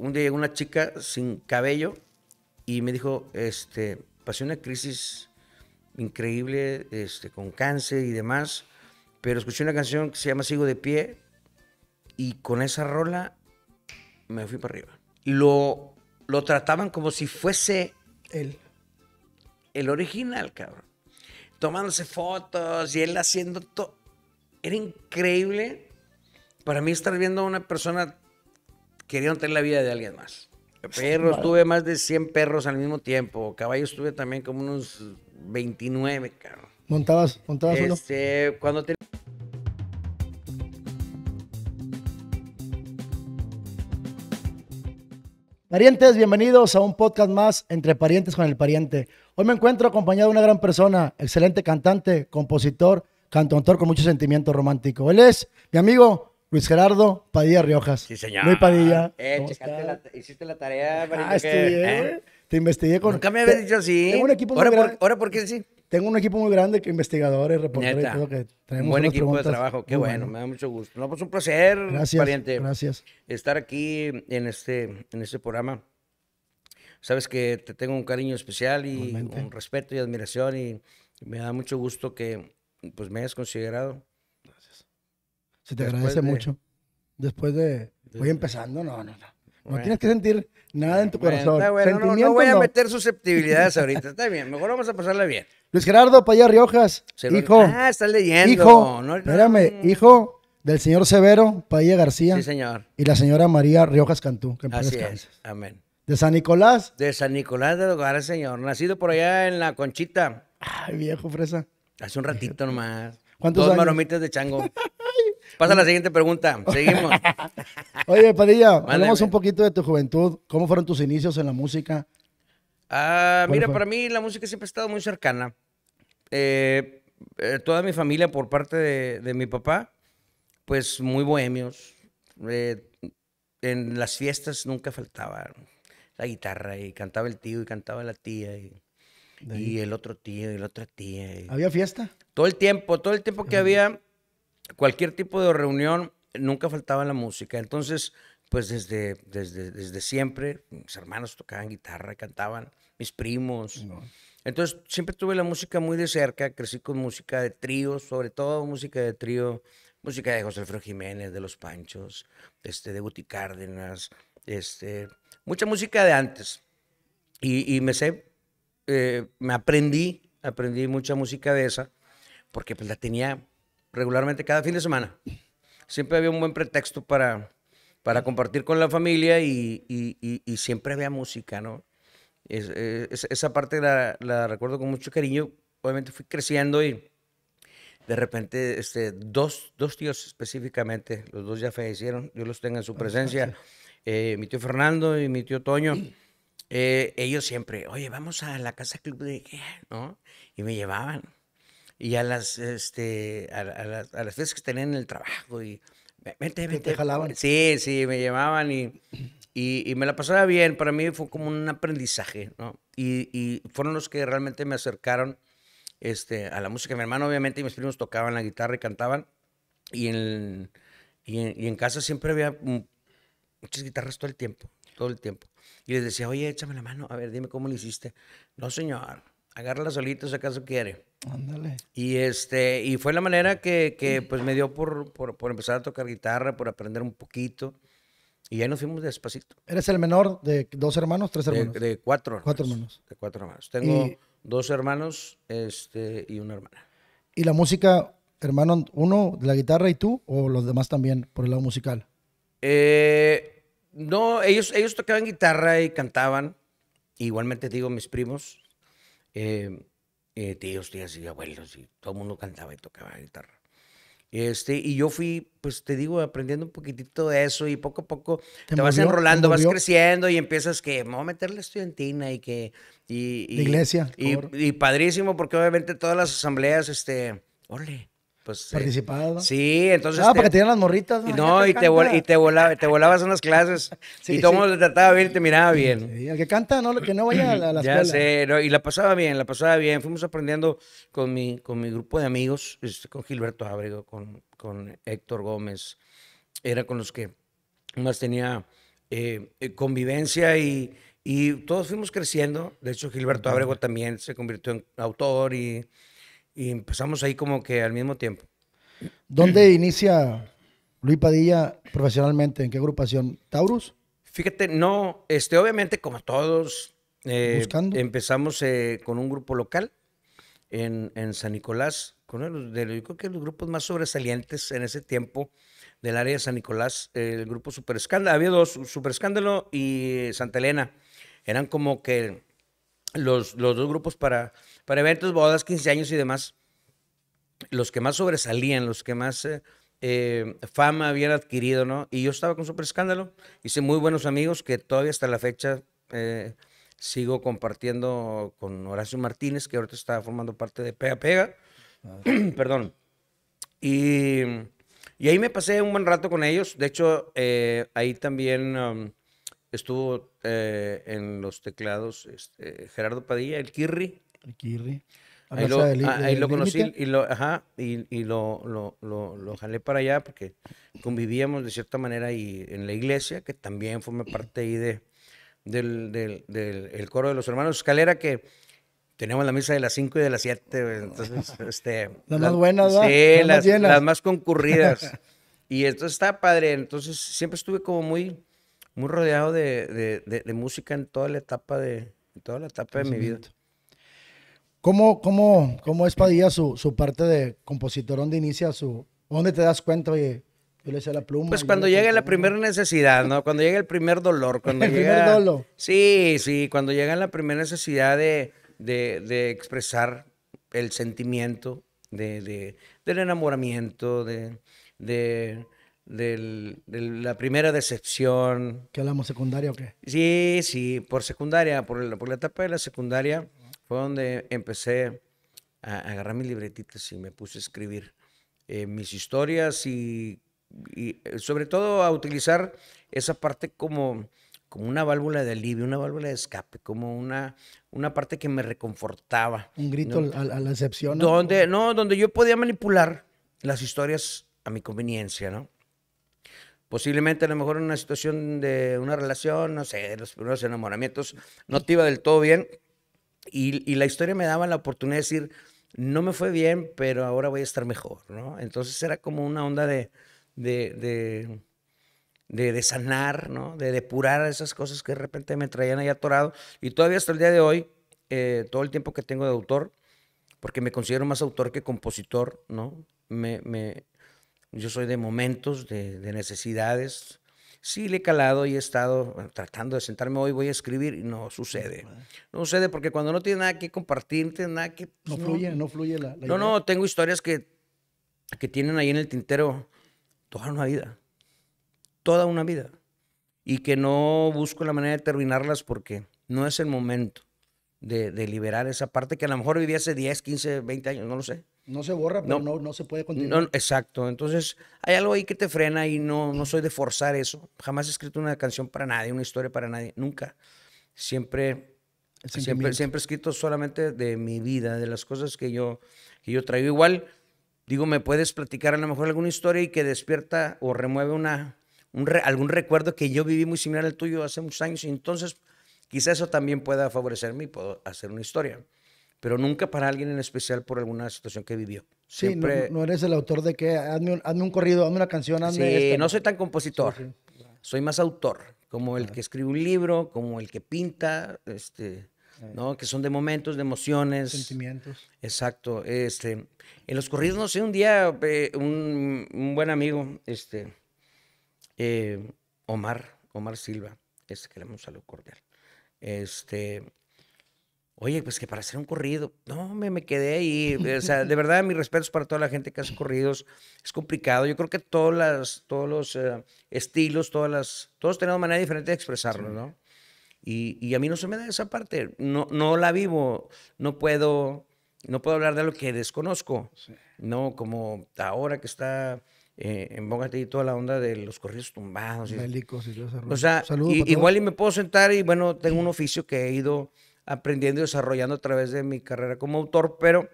un día llegó una chica sin cabello y me dijo, este, pasé una crisis increíble, este, con cáncer y demás, pero escuché una canción que se llama Sigo de pie y con esa rola me fui para arriba. Lo, lo trataban como si fuese el, el original, cabrón. Tomándose fotos y él haciendo todo. Era increíble para mí estar viendo a una persona querían tener la vida de alguien más. Perros, tuve más de 100 perros al mismo tiempo. Caballos tuve también como unos 29, cabrón. ¿Montabas, montabas uno? Este, cuando Parientes, bienvenidos a un podcast más entre parientes con el pariente. Hoy me encuentro acompañado de una gran persona, excelente cantante, compositor, cantautor con mucho sentimiento romántico. Él es mi amigo Luis Gerardo Padilla Riojas. Sí, señor. Luis eh, Padilla. la, hiciste la tarea, Ah, estudié, ¿Eh? Te investigué con. Nunca me habías dicho así. Tengo un equipo muy grande. Ahora, ¿por qué sí? Tengo un equipo muy grande que investigadores, reporteros y todo que Un buen equipo de trabajo, qué bueno, me da mucho gusto. No, pues un placer, gracias, pariente. Gracias. Estar aquí en este, en este programa. Sabes que te tengo un cariño especial y un respeto y admiración y me da mucho gusto que pues me hayas considerado se te agradece mucho. Después de. Voy empezando, no, no, no. No tienes que sentir nada en tu corazón. no- voy a meter susceptibilidades ahorita. Está bien, mejor vamos a pasarla bien. Luis Gerardo Paya Riojas, hijo, Ah, estás leyendo. hijo, no- espérame, hijo del señor Severo Payá García Sí, señor. y la señora María Riojas Cantú, que Amén. De San Nicolás, De San Nicolás de Dogar, señor. Nacido por allá en la Conchita. ay viejo fresa, Hace un ratito nomás. ¿Cuántos Dos maromitas de chango. Pasa la siguiente pregunta. Seguimos. Oye, Padilla, hablemos un poquito de tu juventud. ¿Cómo fueron tus inicios en la música? Ah, mira, para mí la música siempre ha estado muy cercana. Eh, eh, toda mi familia, por parte de, mi papá, pues muy bohemios. Eh, en las fiestas nunca faltaba la guitarra y cantaba el tío y cantaba la tía y, el otro tío y la otra tía. ¿Había fiesta? Todo el tiempo, todo el tiempo que había cualquier tipo de reunión nunca faltaba la música. Entonces, pues desde, desde, desde siempre, mis hermanos tocaban guitarra, cantaban, mis primos. Entonces, siempre tuve la música muy de cerca, crecí con música de trío, sobre todo música de trío, música de José Alfredo Jiménez, de Los Panchos, este, de Guti Cárdenas, este, mucha música de antes. Y, me sé, eh, me aprendí, aprendí mucha música de esa, porque pues la tenía regularmente cada fin de semana. Siempre había un buen pretexto para, para compartir con la familia y, y, y, siempre había música, ¿no? esa parte la, recuerdo con mucho cariño. Obviamente fui creciendo y de repente este, dos, dos tíos específicamente, los dos ya fallecieron, yo los tengo en su presencia, eh, mi tío Fernando y mi tío Toño. Eh, ellos siempre, oye, vamos a la casa club de ¿no? Y me llevaban y a las, este, a, las, veces que tenían en el trabajo y vente, vente. Te jalaban. Sí, sí, me llamaban y, y, me la pasaba bien. Para mí fue como un aprendizaje, ¿no? Y, y, fueron los que realmente me acercaron este, a la música. Mi hermano, obviamente, y mis primos tocaban la guitarra y cantaban. Y en, y en casa siempre había muchas guitarras todo el tiempo, todo el tiempo. Y les decía, oye, échame la mano, a ver, dime cómo lo hiciste. No, señor, agárrala solito si acaso quiere. Ándale. Y, este, y fue la manera que, que pues me dio por, por, por, empezar a tocar guitarra, por aprender un poquito. Y ahí nos fuimos despacito. ¿Eres el menor de dos hermanos, tres hermanos? De, cuatro hermanos. Cuatro hermanos. De cuatro hermanos. Tengo dos hermanos este, y una hermana. ¿Y la música, hermano, uno, la guitarra y tú, o los demás también, por el lado musical? Eh, no, ellos, ellos tocaban guitarra y cantaban. Igualmente digo, mis primos, Em, eh, tíos, tías y abuelos, y todo el mundo cantaba y tocaba guitarra. Este, y yo fui, pues te digo, aprendiendo un poquitito de eso y poco a poco te, vas enrolando, vas creciendo y empiezas que me voy a meter la estudiantina y que... Y, iglesia. padrísimo porque obviamente todas las asambleas, este, ole, pues... Eh, Participado. sí, entonces... Ah, porque tenían las morritas. ¿no? Y te, volabas en las clases. sí, y todo el mundo trataba bien y te miraba bien. Sí, el que canta, no, que no vaya a escuela. Ya sé, y la pasaba bien, la pasaba bien. Fuimos aprendiendo con mi, con mi grupo de amigos, este, con Gilberto Ábrego, con, con Héctor Gómez. Era con los que más tenía eh, eh, convivencia y... Y todos fuimos creciendo. De hecho, Gilberto Ábrego también se convirtió en autor y y empezamos ahí como que al mismo tiempo. ¿Dónde inicia Luis Padilla profesionalmente? ¿En qué agrupación? ¿Taurus? Fíjate, no, este, obviamente como todos, eh, empezamos eh, con un grupo local en, San Nicolás, con uno de, yo que los grupos más sobresalientes en ese tiempo del área de San Nicolás, el grupo Super Escándalo, había dos, Super Escándalo y Santa Elena, eran como que los, los dos grupos para, para eventos, bodas, 15 años y demás, los que más sobresalían, los que más eh, eh, fama habían adquirido, ¿no? Y yo estaba con Super Escándalo, hice muy buenos amigos que todavía hasta la fecha eh, sigo compartiendo con Horacio Martínez, que ahorita está formando parte de Pega Pega, ah. perdón. Y, y, ahí me pasé un buen rato con ellos, de hecho, ahí también... Um, estuvo eh, en los teclados este, Gerardo Padilla, el Kirri. El Kirri. Ahí ah, lo, conocí y lo, lo, jalé para allá porque convivíamos de cierta manera y en la iglesia, que también formé parte ahí de, del, coro de los hermanos Escalera, que teníamos la misa de las 5 y de las 7, entonces, este... Las más buenas, Sí, las, más las más concurridas. y esto está padre, entonces siempre estuve como muy muy rodeado de, música en toda la etapa de, toda la etapa de mi vida. ¿Cómo, cómo, cómo es Padilla su, su parte de compositor? ¿Dónde inicia su...? ¿Dónde te das cuenta, oye, yo le hice la pluma? Pues cuando llega la primera necesidad, ¿no? Cuando llega el primer dolor. Cuando el llega... primer dolor. Sí, sí, cuando llega la primera necesidad de, expresar el sentimiento del enamoramiento, de del, de la primera decepción. ¿Qué hablamos secundaria o qué? Sí, sí, por secundaria, por, por la etapa de la secundaria fue donde empecé a, agarrar mis libretitas y me puse a escribir eh, mis historias y, y, sobre todo a utilizar esa parte como, como una válvula de alivio, una válvula de escape, como una, una parte que me reconfortaba. Un grito a, la decepción? Donde, no, donde yo podía manipular las historias a mi conveniencia, ¿no? posiblemente a lo mejor en una situación de una relación, no sé, los primeros enamoramientos, no te iba del todo bien. Y, la historia me daba la oportunidad de decir, no me fue bien, pero ahora voy a estar mejor, ¿no? Entonces era como una onda de, de, de, sanar, ¿no? De depurar esas cosas que de repente me traían ahí atorado. Y todavía hasta el día de hoy, eh, todo el tiempo que tengo de autor, porque me considero más autor que compositor, ¿no? me, yo soy de momentos, de, necesidades. Sí, le he calado y he estado tratando de sentarme hoy, voy a escribir y no sucede. No sucede porque cuando no tiene nada que compartir, no nada que... Pues, no, fluye, no, fluye la... la no, no, tengo historias que, que tienen ahí en el tintero toda una vida. Toda una vida. Y que no busco la manera de terminarlas porque no es el momento de, de liberar esa parte que a lo mejor viví hace 10, 15, 20 años, no lo sé. No se borra, pero no, no, no se puede continuar. exacto. Entonces, hay algo ahí que te frena y no, no soy de forzar eso. Jamás he escrito una canción para nadie, una historia para nadie, nunca. Siempre, siempre, siempre he escrito solamente de mi vida, de las cosas que yo, que yo traigo. Igual, digo, me puedes platicar a lo mejor alguna historia y que despierta o remueve una, un algún recuerdo que yo viví muy similar al tuyo hace muchos años. Y entonces, quizás eso también pueda favorecerme y puedo hacer una historia pero nunca para alguien en especial por alguna situación que vivió. Siempre... Sí, no, eres el autor de que hazme un, corrido, hazme una canción, hazme. Sí, no soy tan compositor, soy más autor, como el ah. que escribe un libro, como el que pinta, este, ah. ¿no? Que son de momentos, de emociones. Sentimientos. Exacto. Este, en los corridos, no sé, un día eh, un, buen amigo, este, eh, Omar, Omar Silva, este que le hemos salido cordial. Este, oye, pues que para hacer un corrido, no, me, me quedé ahí. O sea, de verdad, mis respetos para toda la gente que hace corridos. Es complicado. Yo creo que todas las, todos los eh, estilos, todas las, todos tenemos manera diferente de expresarlo, ¿no? Y, y, a mí no se me da esa parte. No, no la vivo. No puedo, no puedo hablar de lo que desconozco. No, como ahora que está... Eh, en Bogotá y toda la onda de los corridos tumbados. y, O sea, igual y me puedo sentar y bueno, tengo un oficio que he ido aprendiendo y desarrollando a través de mi carrera como autor, pero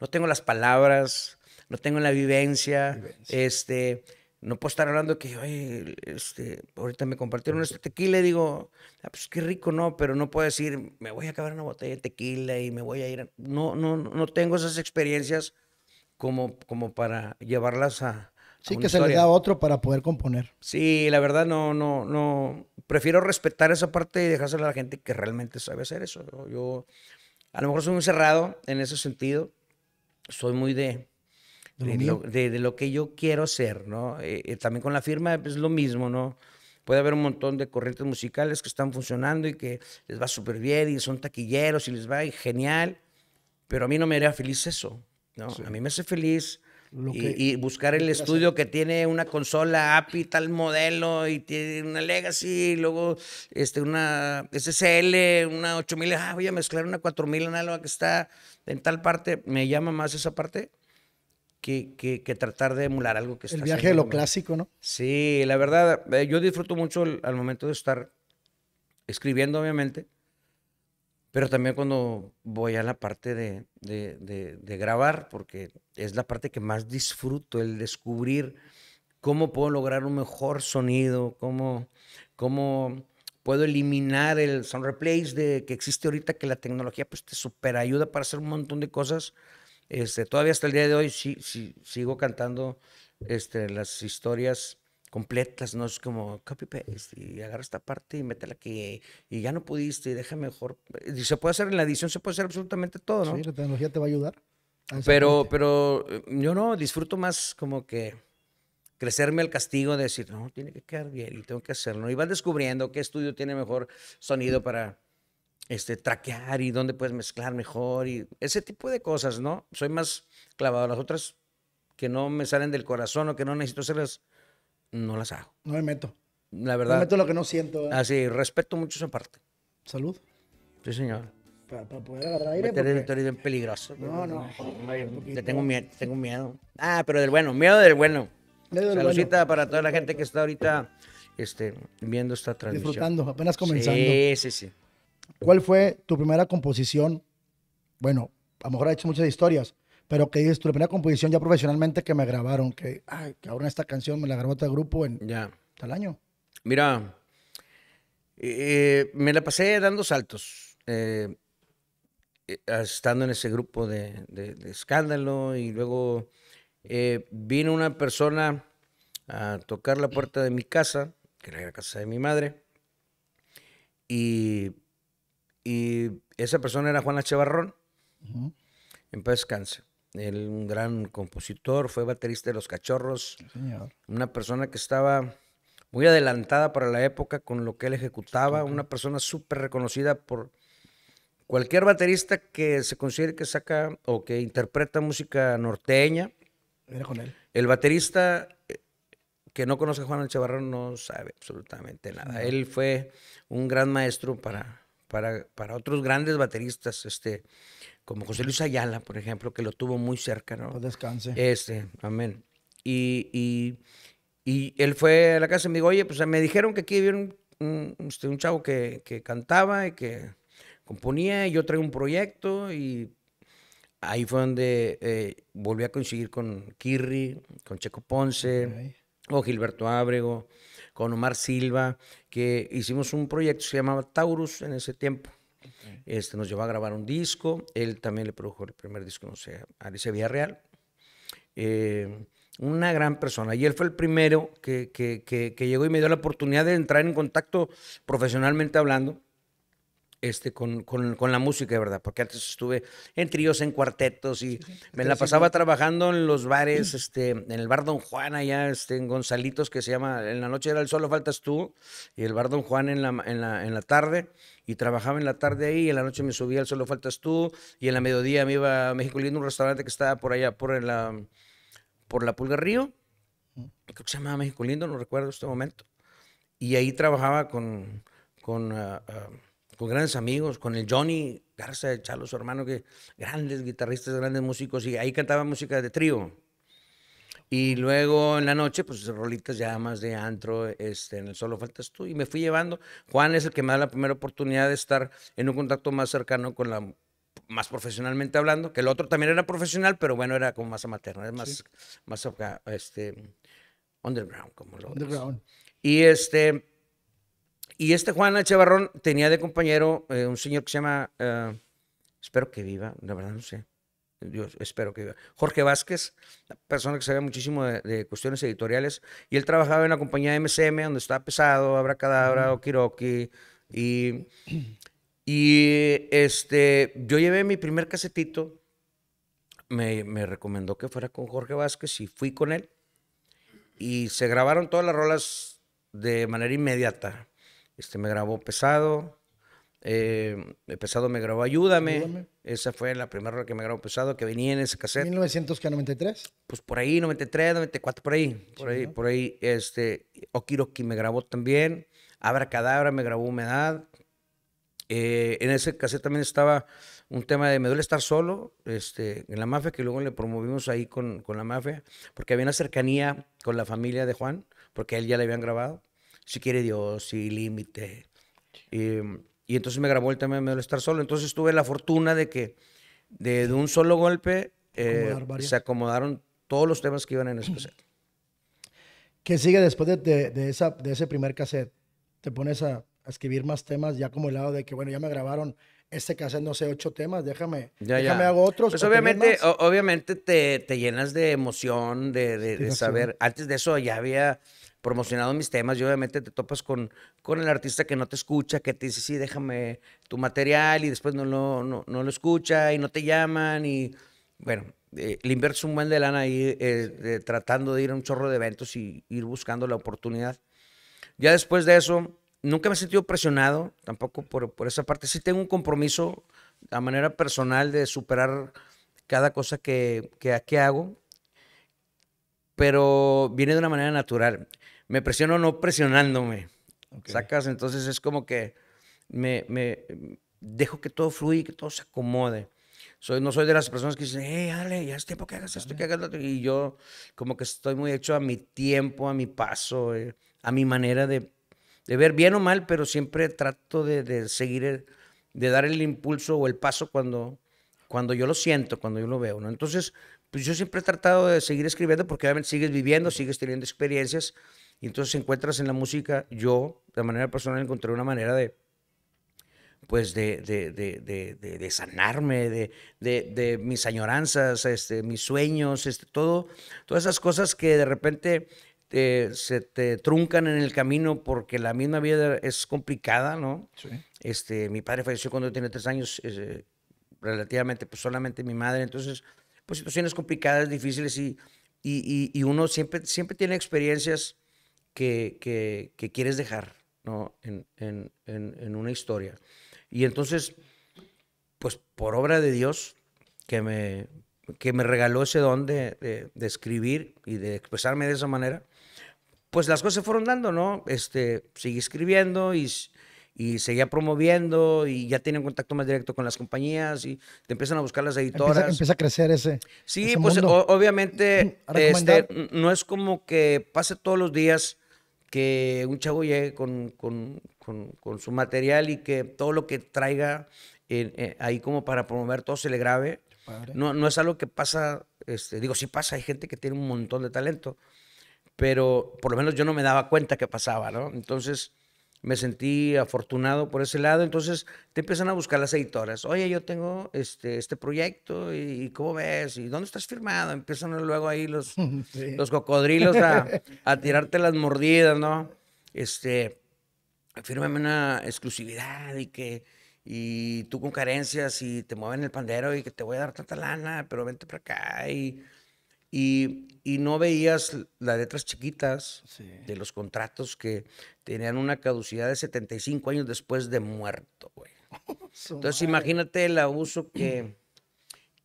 no tengo las palabras, no tengo la vivencia, este no puedo estar hablando que, este, ahorita me compartieron este tequila y digo, ah, pues qué rico, ¿no? Pero no puedo decir, me voy a acabar una botella de tequila y me voy a ir. No, no, no tengo esas experiencias como, como para llevarlas a, Sí, que se le da otro para poder componer. Sí, la verdad no, no, no. Prefiero respetar esa parte y dejársela a la gente que realmente sabe hacer eso. Yo, a lo mejor soy muy cerrado en ese sentido. Soy muy de, de, lo, que yo quiero hacer, ¿no? Eh, eh, también con la firma es lo mismo, ¿no? Puede haber un montón de corrientes musicales que están funcionando y que les va súper bien y son taquilleros y les va genial, pero a mí no me haría feliz eso, ¿no? A mí me hace feliz y, buscar el estudio que tiene una consola API tal modelo y tiene una Legacy, y luego este, una SSL, una 8000, ah, voy a mezclar una 4000 algo que está en tal parte. Me llama más esa parte que, que, tratar de emular algo que está El viaje de lo clásico, ¿no? Sí, la verdad, eh, yo disfruto mucho al momento de estar escribiendo, obviamente pero también cuando voy a la parte de, grabar, porque es la parte que más disfruto, el descubrir cómo puedo lograr un mejor sonido, cómo, cómo puedo eliminar el sound replays de, que existe ahorita, que la tecnología pues, te super ayuda para hacer un montón de cosas. Este, todavía hasta el día de hoy sí, sí, sigo cantando este, las historias completas, no es como copy-paste y agarra esta parte y métela aquí y ya no pudiste y deja mejor. Y se puede hacer en la edición, se puede hacer absolutamente todo, ¿no? Sí, la tecnología te va a ayudar. pero, pero eh, yo no, disfruto más como que crecerme el castigo de decir, no, tiene que quedar bien y tengo que hacerlo. Y vas descubriendo qué estudio tiene mejor sonido para este, traquear y dónde puedes mezclar mejor y ese tipo de cosas, ¿no? Soy más clavado. a Las otras que no me salen del corazón o que no necesito hacerlas, no las hago. No me meto. La verdad. me meto lo que no siento. Ah, Así, respeto mucho esa parte. Salud. Sí, señor. Para, poder agarrar aire. porque... el en peligroso. No, no. Te tengo miedo, tengo miedo. Ah, pero del bueno, miedo del bueno. Saludita para toda la gente que está ahorita este, viendo esta transmisión. Disfrutando, apenas comenzando. Sí, sí, sí. ¿Cuál fue tu primera composición? Bueno, a lo mejor ha hecho muchas historias, pero que dices, tu primera composición ya profesionalmente que me grabaron, que, ay, que ahora esta canción me la grabó otro este grupo en ya. tal año. Mira, eh, me la pasé dando saltos, eh, eh, estando en ese grupo de, escándalo y luego vino una persona a tocar la puerta de mi casa, que era la casa de mi madre, y, esa persona era Juana Chevarrón, en paz descanse él un gran compositor, fue baterista de Los Cachorros, una persona que estaba muy adelantada para la época con lo que él ejecutaba, una persona súper reconocida por cualquier baterista que se considere que saca o que interpreta música norteña. Era con él. El baterista eh, que no conoce a Juan Chavarro no sabe absolutamente nada. Él fue un gran maestro para, para, para otros grandes bateristas. Este, como José Luis Ayala, por ejemplo, que lo tuvo muy cerca, ¿no? Descanse. Este, amén. Y, y, y él fue a la casa y me dijo, oye, pues me dijeron que aquí había este, un, chavo que, que, cantaba y que componía, y yo traigo un proyecto, y ahí fue donde eh, volví a coincidir con Kirri, con Checo Ponce, con o Gilberto Ábrego, con Omar Silva, que hicimos un proyecto que se llamaba Taurus en ese tiempo. Mm. Este, nos llevó a grabar un disco. Él también le produjo el primer disco, no sé, Alice Alicia Villarreal. Eh, una gran persona. Y él fue el primero que, llegó y me dio la oportunidad de entrar en contacto profesionalmente hablando este, con, con, con, la música, ¿verdad? Porque antes estuve en tríos, en cuartetos y me la pasaba trabajando en los bares, este, en el bar Don Juan allá, este, en Gonzalitos, que se llama, en la noche era el solo faltas tú, y el bar Don Juan en la, en la, en la tarde, y trabajaba en la tarde ahí, y en la noche me subía al solo faltas tú, y en la mediodía me iba a México Lindo, un restaurante que estaba por allá, por la, por la Pulga Río, creo que se llamaba México Lindo, no recuerdo este momento, y ahí trabajaba con... con ah, ah, con grandes amigos, con el Johnny Garza de Chalo, su hermano, que grandes guitarristas, grandes músicos, y ahí cantaba música de trío. Y luego en la noche, pues rolitas ya más de antro, este, en el solo faltas tú, y me fui llevando. Juan es el que me da la primera oportunidad de estar en un contacto más cercano con la más profesionalmente hablando, que el otro también era profesional, pero bueno, era como más amateur, más, más este, underground, como lo underground. Y este, y este Juan Echevarrón tenía de compañero eh, un señor que se llama, eh, espero que viva, la verdad no sé, yo espero que viva, Jorge Vázquez, una persona que sabía muchísimo de, cuestiones editoriales, y él trabajaba en la compañía MCM, donde estaba Pesado, Abracadabra, uh Okiroki, y, y este, yo llevé mi primer casetito, me, me recomendó que fuera con Jorge Vázquez y fui con él, y se grabaron todas las rolas de manera inmediata este, me grabó Pesado. Eh, pesado me grabó Ayúdame. Esa fue la primera rola que me grabó Pesado, que venía en ese cassette. ¿1993? Pues por ahí, 93, 94, por ahí. Por ahí, por ahí. Este, Okiroki me grabó también. Abra Cadabra me grabó Humedad. Eh, en ese cassette también estaba un tema de Me duele estar solo este, en la mafia, que luego le promovimos ahí con, con la mafia, porque había una cercanía con la familia de Juan, porque él ya le habían grabado. Si quiere Dios, si límite. Y, entonces me grabó el tema de duele Estar Solo. Entonces tuve la fortuna de que de, un solo golpe eh, se acomodaron todos los temas que iban en ese cassette. ¿Qué sigue después de, esa, de ese primer cassette? Te pones a, escribir más temas ya como el lado de que, bueno, ya me grabaron este cassette, no sé, ocho temas, déjame, ya, déjame hago otros. Pues obviamente, obviamente te, llenas de emoción, de saber. Antes de eso ya había promocionado mis temas y obviamente te topas con, con el artista que no te escucha, que te dice, sí, déjame tu material y después no lo, no, no lo escucha y no te llaman y bueno, eh, le inviertes un buen de lana ahí eh, tratando de ir a un chorro de eventos y ir buscando la oportunidad. Ya después de eso, nunca me he sentido presionado tampoco por, por esa parte. Sí tengo un compromiso a manera personal de superar cada cosa que, que, que hago, pero viene de una manera natural me presiono no presionándome. Sacas, entonces es como que me, mm, dejo que todo fluya, que todo se acomode. Soy, no soy de las personas que dicen, hey, dale, ya es tiempo que hagas esto, que hagas lo Y yo como que estoy muy hecho a mi tiempo, a mi paso, eh, a mi manera de, ver bien o mal, pero siempre trato de, seguir, de dar el impulso o el paso cuando, cuando yo lo siento, cuando yo lo veo. ¿no? Entonces pues yo siempre he tratado de seguir escribiendo porque obviamente sigues viviendo, sigues teniendo experiencias y entonces encuentras en la música, yo de manera personal encontré una manera de pues de, de, de, de sanarme, de, mis añoranzas, este, mis sueños, este, todo, todas esas cosas que de repente se te truncan en el camino porque la misma vida es complicada, ¿no? Este, mi padre falleció cuando yo tenía tres años, eh, relativamente, pues solamente mi madre, entonces pues, situaciones complicadas, difíciles y, y, uno siempre, siempre tiene experiencias que, quieres dejar ¿no? En, una historia. Y entonces, pues por obra de Dios, que me, que me regaló ese don de, escribir y de expresarme de esa manera, pues las cosas se fueron dando, ¿no? Este, seguí escribiendo y, y seguía promoviendo y ya tienen contacto más directo con las compañías y te empiezan a buscar las editoras. Empieza, empieza a crecer ese. Sí, pues obviamente este, no es como que pase todos los días que un chavo llegue con, con, con, su material y que todo lo que traiga eh, ahí como para promover todo se le grabe. No, no es algo que pasa, este, digo, sí pasa, hay gente que tiene un montón de talento, pero por lo menos yo no me daba cuenta que pasaba, ¿no? Entonces me sentí afortunado por ese lado. Entonces te empiezan a buscar las editoras. Oye, yo tengo este, este proyecto y, ¿cómo ves? ¿Y dónde estás firmado? Empiezan luego ahí los, los cocodrilos a, tirarte las mordidas, ¿no? Este, fírmame una exclusividad y que y tú con carencias y te mueven el pandero y que te voy a dar tanta lana, pero vente para acá Y y no veías las letras chiquitas de los contratos que tenían una caducidad de 75 años después de muerto, güey. Entonces imagínate el abuso que,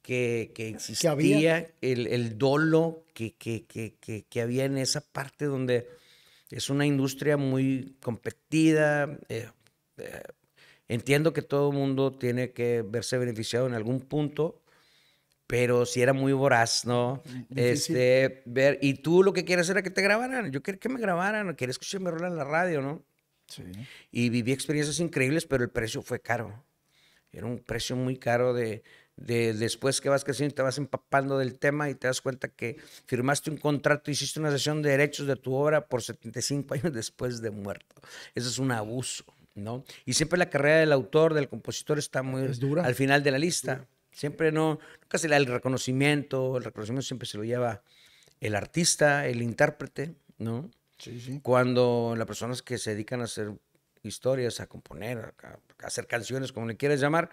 que, que existía, El, el, dolo que, que, había en esa parte donde es una industria muy competida. Eh, eh, entiendo que todo el mundo tiene que verse beneficiado en algún punto, pero si era muy voraz, ¿no? Este, ver, y tú lo que quieres era que te grabaran, yo quería que me grabaran, quería escucharme rola en la radio, ¿no? Sí. Y viví experiencias increíbles, pero el precio fue caro. Era un precio muy caro de, después que vas creciendo te vas empapando del tema y te das cuenta que firmaste un contrato, hiciste una sesión de derechos de tu obra por 75 años después de muerto. Eso es un abuso, ¿no? Y siempre la carrera del autor, del compositor está muy dura. al final de la lista. Siempre no, nunca se le el reconocimiento, el reconocimiento siempre se lo lleva el artista, el intérprete, ¿no? Sí, sí. Cuando las personas que se dedican a hacer historias, a componer, a, hacer canciones, como le quieras llamar,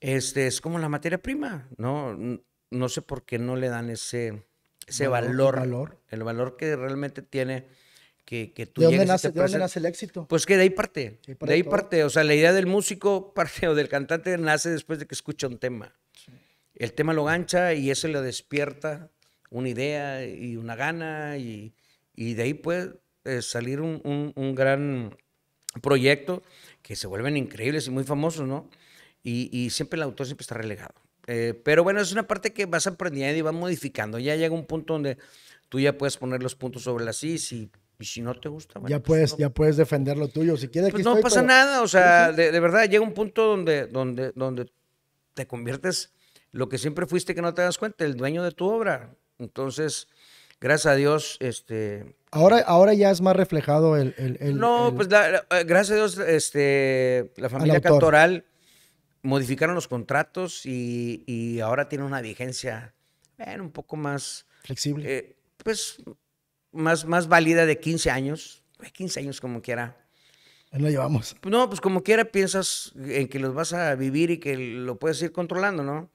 este, es como la materia prima, ¿no? No sé por qué no le dan ese, ese valor, El valor que realmente tiene que, que tú ¿De dónde, nace, el éxito? Pues que de ahí parte. de ahí parte. O sea, la idea del músico o del cantante nace después de que escucha un tema. El tema lo gancha y eso le despierta una idea y una gana y, y de ahí puede eh, salir un, un, un, gran proyecto que se vuelven increíbles y muy famosos, ¿no? Y, y siempre el autor siempre está relegado. Eh, pero bueno, es una parte que vas aprendiendo y vas modificando. Ya llega un punto donde tú ya puedes poner los puntos sobre las is y y si no te gusta, ya pues, puedes, ya puedes defender lo tuyo. Si quieres, pues no pasa nada. O sea, de, verdad llega un punto donde, donde, donde te conviertes lo que siempre fuiste que no te das cuenta, el dueño de tu obra. Entonces, gracias a Dios, este. Ahora, ahora ya es más reflejado el. no, pues eh, gracias a Dios, este, la familia Cantoral modificaron los contratos y, ahora tiene una vigencia un poco más. Flexible. Eh, pues más, más válida de 15 años, 15 años como quiera. Ahí llevamos. No, pues como quiera piensas en que los vas a vivir y que lo puedes ir controlando, ¿no?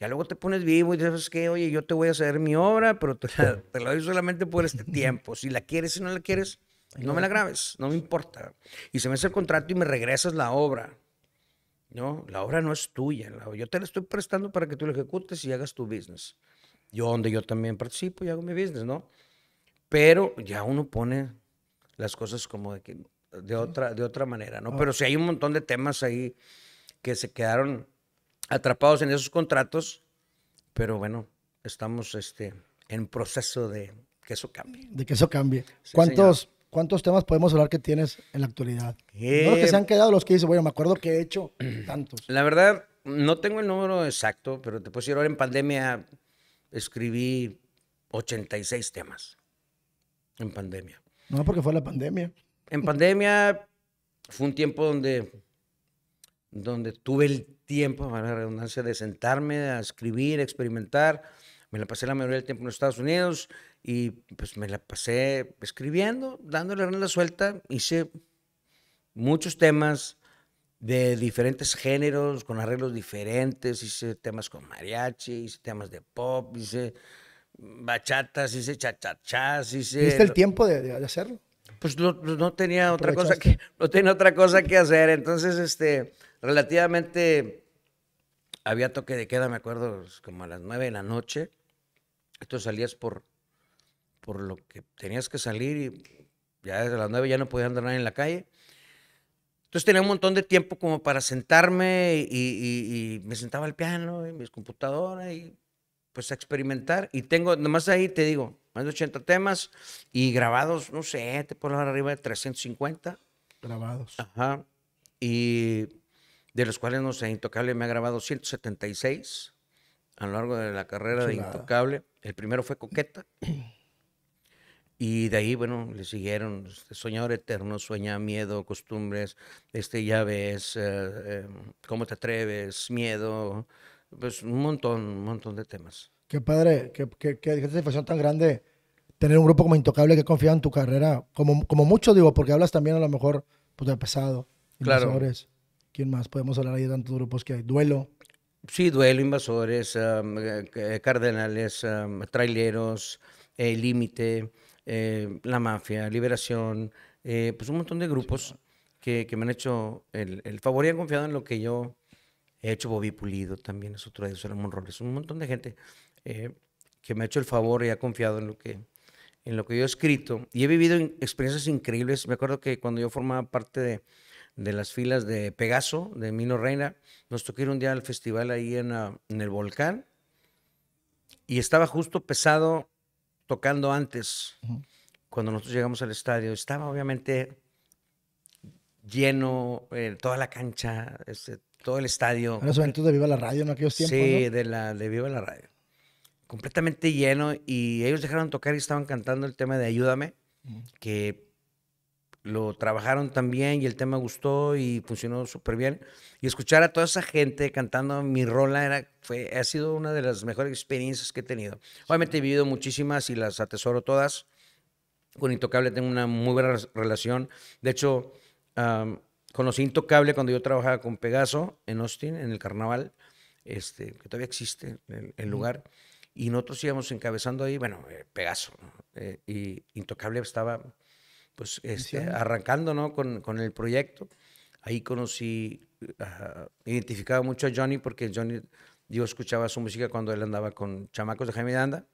Ya luego te pones vivo y dices que, oye, yo te voy a hacer mi obra, pero te la, doy solamente por este tiempo. Si la quieres, si no la quieres, no me la grabes, no me importa. Y se me hace el contrato y me regresas la obra. No, la obra no es tuya. yo te la estoy prestando para que tú la ejecutes y hagas tu business. Yo, donde yo también participo y hago mi business, ¿no? Pero ya uno pone las cosas como de, otra, de otra manera, ¿no? Ah. Pero sí hay un montón de temas ahí que se quedaron atrapados en esos contratos, pero bueno, estamos este, en proceso de que eso cambie. De que eso cambie. ¿Cuántos, ¿Cuántos temas podemos hablar que tienes en la actualidad? Eh, los que se han quedado, los que dices, bueno, me acuerdo que he hecho tantos. La verdad, no tengo el número exacto, pero te puedo decir, ahora en pandemia escribí 86 temas. En pandemia. No, porque fue la pandemia. En pandemia fue un tiempo donde, donde tuve el tiempo, para la redundancia, de sentarme a escribir, experimentar. Me la pasé la mayoría del tiempo en Estados Unidos y pues me la pasé escribiendo, dándole la suelta. Hice muchos temas de diferentes géneros, con arreglos diferentes. Hice temas con mariachi, hice temas de pop, hice bachata, sí hice chachachás, hice... ¿Viste el tiempo de, hacerlo? Pues no, tenía otra cosa que, no tenía otra cosa que hacer. Entonces, este, relativamente había toque de queda, me acuerdo, pues, como a las nueve de la noche. Entonces salías por, por lo que tenías que salir y ya desde las nueve ya no podía andar nadie en la calle. Entonces tenía un montón de tiempo como para sentarme y, y me sentaba al piano y mis computadoras y pues a experimentar. Y tengo, nomás ahí te digo, más de 80 temas y grabados, no sé, te puedo hablar arriba de 350. Grabados. Ajá. Y de los cuales, no sé, Intocable me ha grabado 176 a lo largo de la carrera de Intocable. El primero fue Coqueta. Y de ahí, bueno, le siguieron este, Soñador Eterno, Sueña, Miedo, Costumbres, este, Ya ves, eh, eh, Cómo te atreves, Miedo, pues un montón, un montón de temas. Qué padre, qué, qué, qué satisfacción tan grande tener un grupo como Intocable que confía en tu carrera, como, como mucho digo, porque hablas también a lo mejor pues, de pesado, invasores, ¿quién más? Podemos hablar ahí de tantos grupos que hay, duelo. Sí, duelo, invasores, um, eh, eh, cardenales, um, traileros, eh, límite, eh, la mafia, liberación, pues un montón de grupos que, que, me han hecho el, el favor y han confiado en lo que yo He hecho Bobby Pulido también, es otro de esos, Robles, un montón de gente eh, que me ha hecho el favor y ha confiado en lo que, en lo que yo he escrito. Y he vivido experiencias increíbles. Me acuerdo que cuando yo formaba parte de, las filas de Pegaso, de Mino Reina, nos tocó un día al festival ahí ah, en, el Volcán y estaba justo pesado tocando antes. Cuando nosotros llegamos al estadio, estaba obviamente lleno, eh, toda la cancha, este, todo el estadio. Los eventos de Viva la Radio en aquellos tiempos. Sí, ¿no? de, la, de Viva la Radio. Completamente lleno y ellos dejaron tocar y estaban cantando el tema de Ayúdame, que lo trabajaron también y el tema gustó y funcionó súper bien. Y escuchar a toda esa gente cantando mi rola era, fue, ha sido una de las mejores experiencias que he tenido. Obviamente he vivido muchísimas y las atesoro todas. Con Intocable tengo una muy buena relación. De hecho, Conocí Intocable cuando yo trabajaba con Pegaso en Austin, en el carnaval, este, que todavía existe el, el lugar. Y nosotros íbamos encabezando ahí, bueno, eh, Pegaso. Eh, y Intocable estaba, pues, este, arrancando, ¿no? Con, con, el proyecto. Ahí conocí, ah, identificaba mucho a Johnny porque Johnny, yo escuchaba su música cuando él andaba con chamacos de Jaime Danda.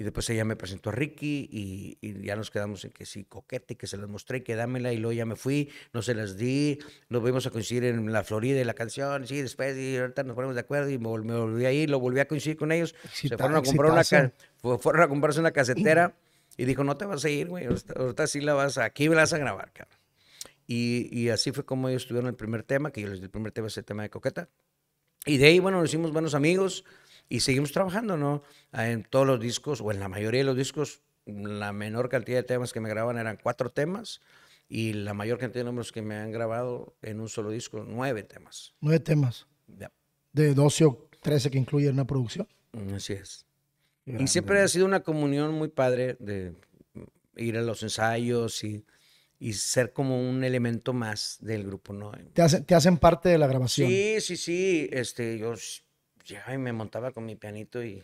Y después ella me presentó a Ricky y, ya nos quedamos en que sí, coquete, que se las mostré, que dámela. Y luego ya me fui, no se las di. Nos vimos a coincidir en la Florida y la canción. Sí, después y ahorita nos ponemos de acuerdo y me, volví ahí, lo volví a coincidir con ellos. se fueron a, comprar una, fueron a comprarse una casetera y dijo, no te vas a ir, güey, ahorita, sí la vas, a, aquí la vas a grabar, cabrón. Y, y así fue como ellos tuvieron el primer tema, que yo les di el primer tema, ese tema de coqueta. Y de ahí, bueno, nos hicimos buenos amigos. Y seguimos trabajando, ¿no? En todos los discos, o en la mayoría de los discos, la menor cantidad de temas que me graban eran cuatro temas y la mayor cantidad de números que me han grabado en un solo disco, nueve temas. Nueve temas. De 12 o 13 que incluye una producción. Mm, así es. Y siempre ha sido una comunión muy padre de ir a los ensayos y, y ser como un elemento más del grupo, ¿no? ¿Te hacen, te hacen parte de la grabación? Sí, sí, sí. Este, yo y me montaba con mi pianito y,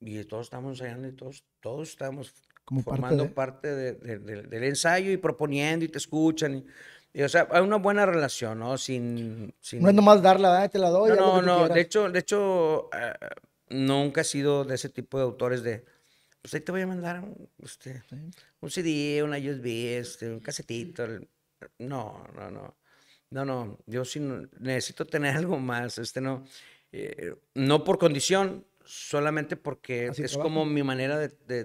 y todos estábamos ensayando y todos, todos estábamos Como formando parte, de... del ensayo y proponiendo y te escuchan. Y, o sea, hay una buena relación, ¿no? Sin, sin... No es nomás darla, te la doy. No, no, no. de hecho, de hecho eh, nunca he sido de ese tipo de autores de pues ahí te voy a mandar un, este, un CD, una USB, este, un casetito. No, no, no. No, no, yo sí necesito tener algo más. Este no. Eh, no por condición, solamente porque es como mi manera de, de,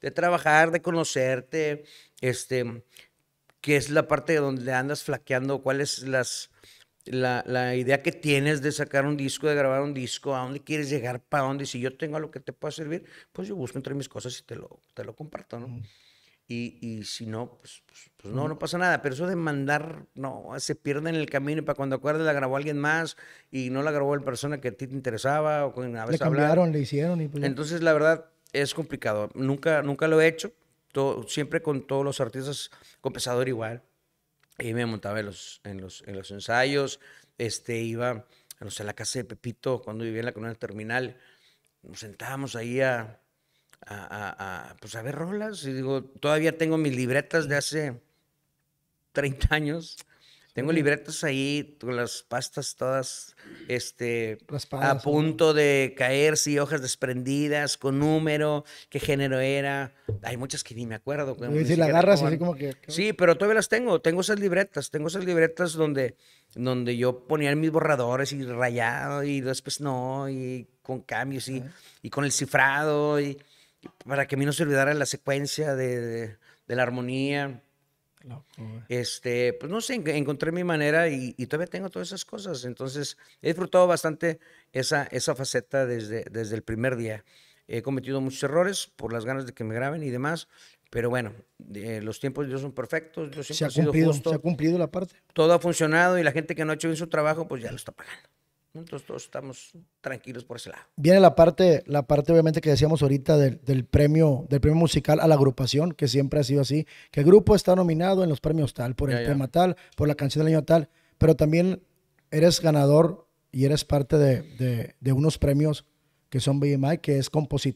de, trabajar, de conocerte, este, que es la parte donde andas flaqueando, cuál es las, la, la, idea que tienes de sacar un disco, de grabar un disco, a dónde quieres llegar, para dónde, si yo tengo algo que te pueda servir, pues yo busco entre mis cosas y te lo, te lo comparto, ¿no? Y, y si no, pues, pues, pues no, no pasa nada. Pero eso de mandar, no, se pierde en el camino y para cuando acuerdes la grabó alguien más y no la grabó la persona que a ti te interesaba o con Le cambiaron, le hicieron. Y pues, Entonces, la verdad, es complicado. Nunca, nunca lo he hecho. Todo, siempre con todos los artistas, con Pesador igual. Y me montaba en los, en los, en los ensayos. Este, iba a la casa de Pepito cuando vivía en la terminal. Nos sentábamos ahí a a, a, pues a ver rolas. Y digo, todavía tengo mis libretas de hace 30 años. Tengo libretas ahí con las pastas todas este, a punto de caer, y hojas desprendidas, con número, qué género era. Hay muchas que ni me acuerdo. Y si la agarras así como que... Sí, pero todavía las tengo. Tengo esas libretas. Tengo esas libretas donde, donde yo ponía mis borradores y rayado y después no, y con cambios y, y con el cifrado y para que a mí no se olvidara la secuencia de, la armonía. este, pues no sé, encontré mi manera y, todavía tengo todas esas cosas. Entonces, he disfrutado bastante esa, esa faceta desde, desde el primer día. He cometido muchos errores por las ganas de que me graben y demás, pero bueno, eh, los tiempos de son perfectos. Yo se ha cumplido la parte. Todo ha funcionado y la gente que no ha hecho bien su trabajo, pues ya lo está pagando. Entonces todos estamos tranquilos por ese lado. Viene la parte, la parte obviamente que decíamos ahorita del, del, premio, del premio musical a la agrupación, que siempre ha sido así, que el grupo está nominado en los premios tal, por el tema tal, por la canción del año tal, pero también eres ganador y eres parte de, de, unos premios que son BMI, que es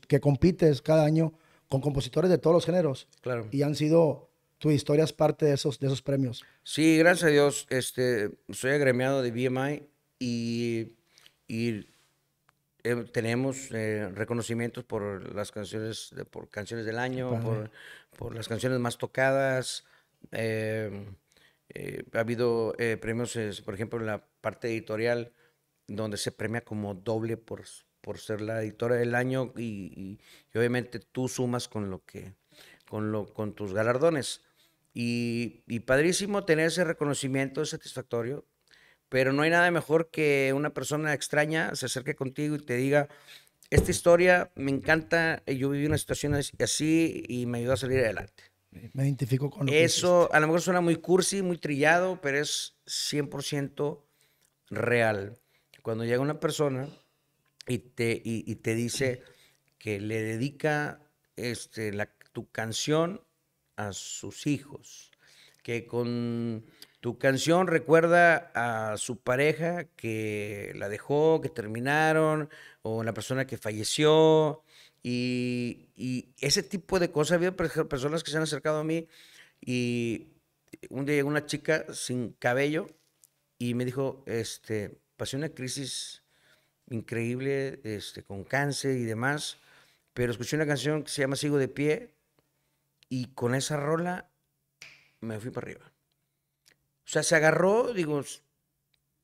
que compites cada año con compositores de todos los géneros. Claro. Y han sido tu historia es parte de esos, de esos premios. Sí, gracias a Dios, este, soy agremiado de BMI y, y eh, tenemos eh, reconocimientos por las canciones, por canciones del año, por, por, las canciones más tocadas. Eh, ha habido premios, por ejemplo, en la parte editorial, donde se premia como doble por, por ser la editora del año y, y, obviamente tú sumas con lo que con lo con tus galardones y, y padrísimo tener ese reconocimiento es satisfactorio pero no hay nada mejor que una persona extraña se acerque contigo y te diga, esta historia me encanta, yo viví una situación así y me ayudó a salir adelante. Me identifico con lo Eso a lo mejor suena muy cursi, muy trillado, pero es 100% real. Cuando llega una persona y te, y, te dice que le dedica este, la, tu canción a sus hijos, que con tu canción recuerda a su pareja que la dejó, que terminaron, o la persona que falleció. Y, ese tipo de cosas. Había personas que se han acercado a mí y un día llegó una chica sin cabello y me dijo, este, pasé una crisis increíble, este, con cáncer y demás, pero escuché una canción que se llama Sigo de pie y con esa rola me fui para arriba. O sea, se agarró, digo,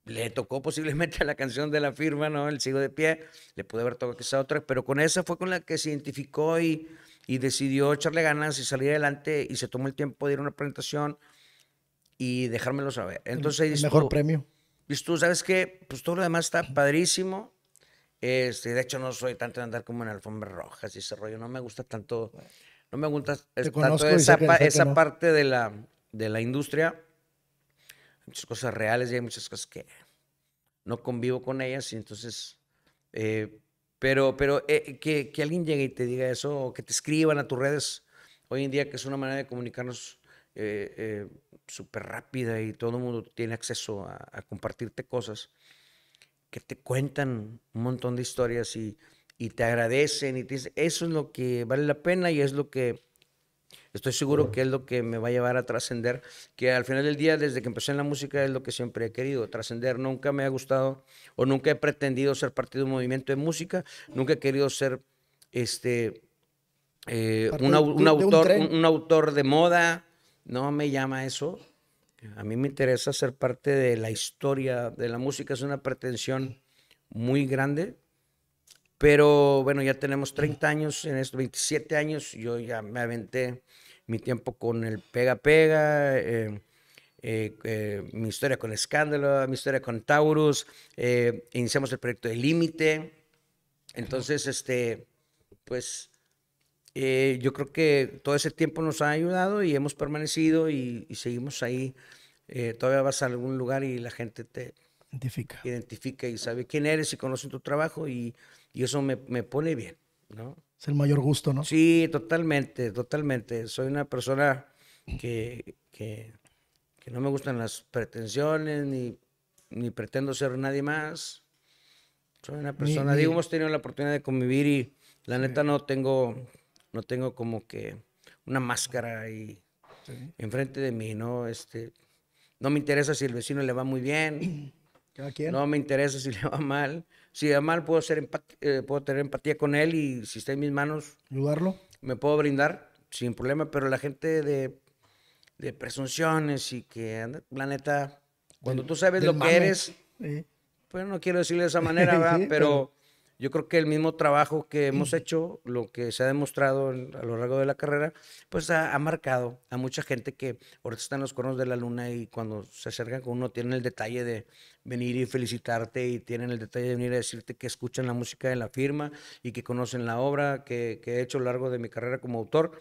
le tocó posiblemente a la canción de la firma, ¿no? El sigo de pie, le pude haber tocado quizá otra, pero con esa fue con la que se identificó y, y decidió echarle ganas y salir adelante y se tomó el tiempo de ir a una presentación y dejármelo saber. Entonces, el, mejor premio. Y tú sabes que, pues todo lo demás está padrísimo. Este, de hecho, no soy tanto de andar como en alfombras rojas y ese rollo. No me gusta tanto, no me gusta tanto esa, esa parte de la, de la industria muchas cosas reales y hay muchas cosas que no convivo con ellas y entonces... Eh, pero, pero eh, que, alguien llegue y te diga eso, o que te escriban a tus redes, hoy en día que es una manera de comunicarnos eh, súper rápida y todo el mundo tiene acceso a, compartirte cosas, que te cuentan un montón de historias y, y te agradecen y te dicen, eso es lo que vale la pena y es lo que estoy seguro que es lo que me va a llevar a trascender, que al final del día, desde que empecé en la música, es lo que siempre he querido, trascender. Nunca me ha gustado o nunca he pretendido ser parte de un movimiento de música, nunca he querido ser este, eh, un, autor, un autor de moda, no me llama eso. A mí me interesa ser parte de la historia de la música, es una pretensión muy grande, pero bueno, ya tenemos 30 años en esto, 27 años. Yo ya me aventé mi tiempo con el Pega Pega, eh, eh, eh, mi historia con Escándalo, mi historia con Taurus. iniciamos el proyecto de Límite. Entonces, este, pues yo creo que todo ese tiempo nos ha ayudado y hemos permanecido y seguimos ahí. todavía vas a algún lugar y la gente te, identifica. identifica y sabe quién eres y conoce tu trabajo y, eso me, pone bien, ¿no? Es el mayor gusto, ¿no? Sí, totalmente, totalmente. Soy una persona que, no me gustan las pretensiones ni, ni pretendo ser nadie más. Soy una persona, digo, hemos tenido la oportunidad de convivir y la neta no tengo, no tengo como que una máscara y enfrente de mí, ¿no? Este, no me interesa si el vecino le va muy bien No me interesa si le va mal. Si le va mal, puedo, ser eh, puedo tener empatía con él y si está en mis manos. ¿Ayudarlo? Me puedo brindar sin problema, pero la gente de, presunciones y que, la neta, cuando tú sabes lo que eres, pues no quiero decirle de esa manera, pero yo creo que el mismo trabajo que hemos hecho, lo que se ha demostrado a lo largo de la carrera, pues ha, marcado a mucha gente que ahorita están en los cornos de la luna y cuando se acercan con uno tienen el detalle de venir y felicitarte y tienen el detalle de venir a decirte que escuchan la música de la firma y que conocen la obra que, he hecho a lo largo de mi carrera como autor.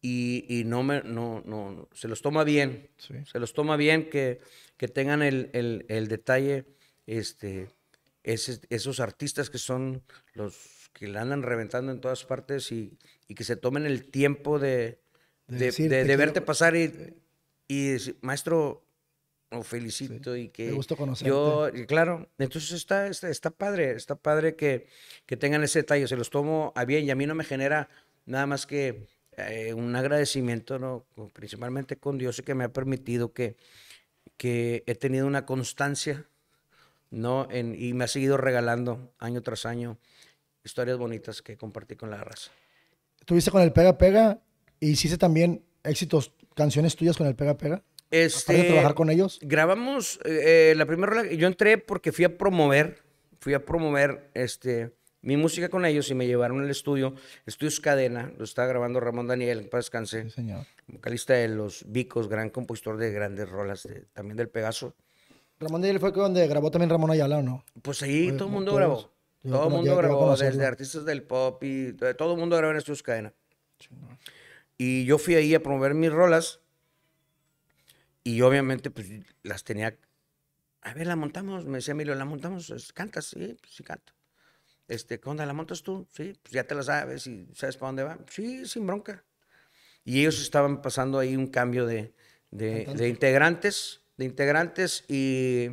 Y, no me, no, no, se los toma bien. Se los toma bien que, que tengan el, detalle, este esos artistas que son los que la andan reventando en todas partes y, y que se tomen el tiempo de, de, verte eh". pasar y, y decir, maestro, lo felicito y que... Me gusto conocerte. Yo, y claro, entonces está, está, padre, está padre que, que tengan ese detalle, se los tomo a bien y a mí no me genera nada más que eh, un agradecimiento, ¿no? principalmente con Dios y que me ha permitido que, que he tenido una constancia ¿no? y me ha seguido regalando año tras año historias bonitas que compartí con la raza. ¿Tuviste con el Pega Pega y hiciste también éxitos, canciones tuyas con el Pega Pega. Este, trabajar con ellos? Grabamos eh, eh, la primera yo entré porque fui a promover, fui a promover este mi música con ellos y me llevaron al estudio, Estudios Cadena, lo estaba grabando Ramón Daniel, para descanse. Vocalista de Los Vicos, gran compositor de grandes rolas, también del Pegaso. Ramón Díaz fue donde grabó también Ramón Ayala, ¿o no? Pues ahí todo el mundo grabó. Todo el mundo grabó, desde artistas del pop y todo el mundo grabó en sus cadenas. Y yo fui ahí a promover mis rolas. Y obviamente, pues las tenía. A ver, la montamos. Me decía Emilio, la montamos. ¿Cantas? Sí, pues, sí canto. Este, ¿Qué onda? ¿La montas tú? Sí, pues ya te la sabes y sabes para dónde va. Sí, sin bronca. Y ellos estaban pasando ahí un cambio de, de, de integrantes de integrantes y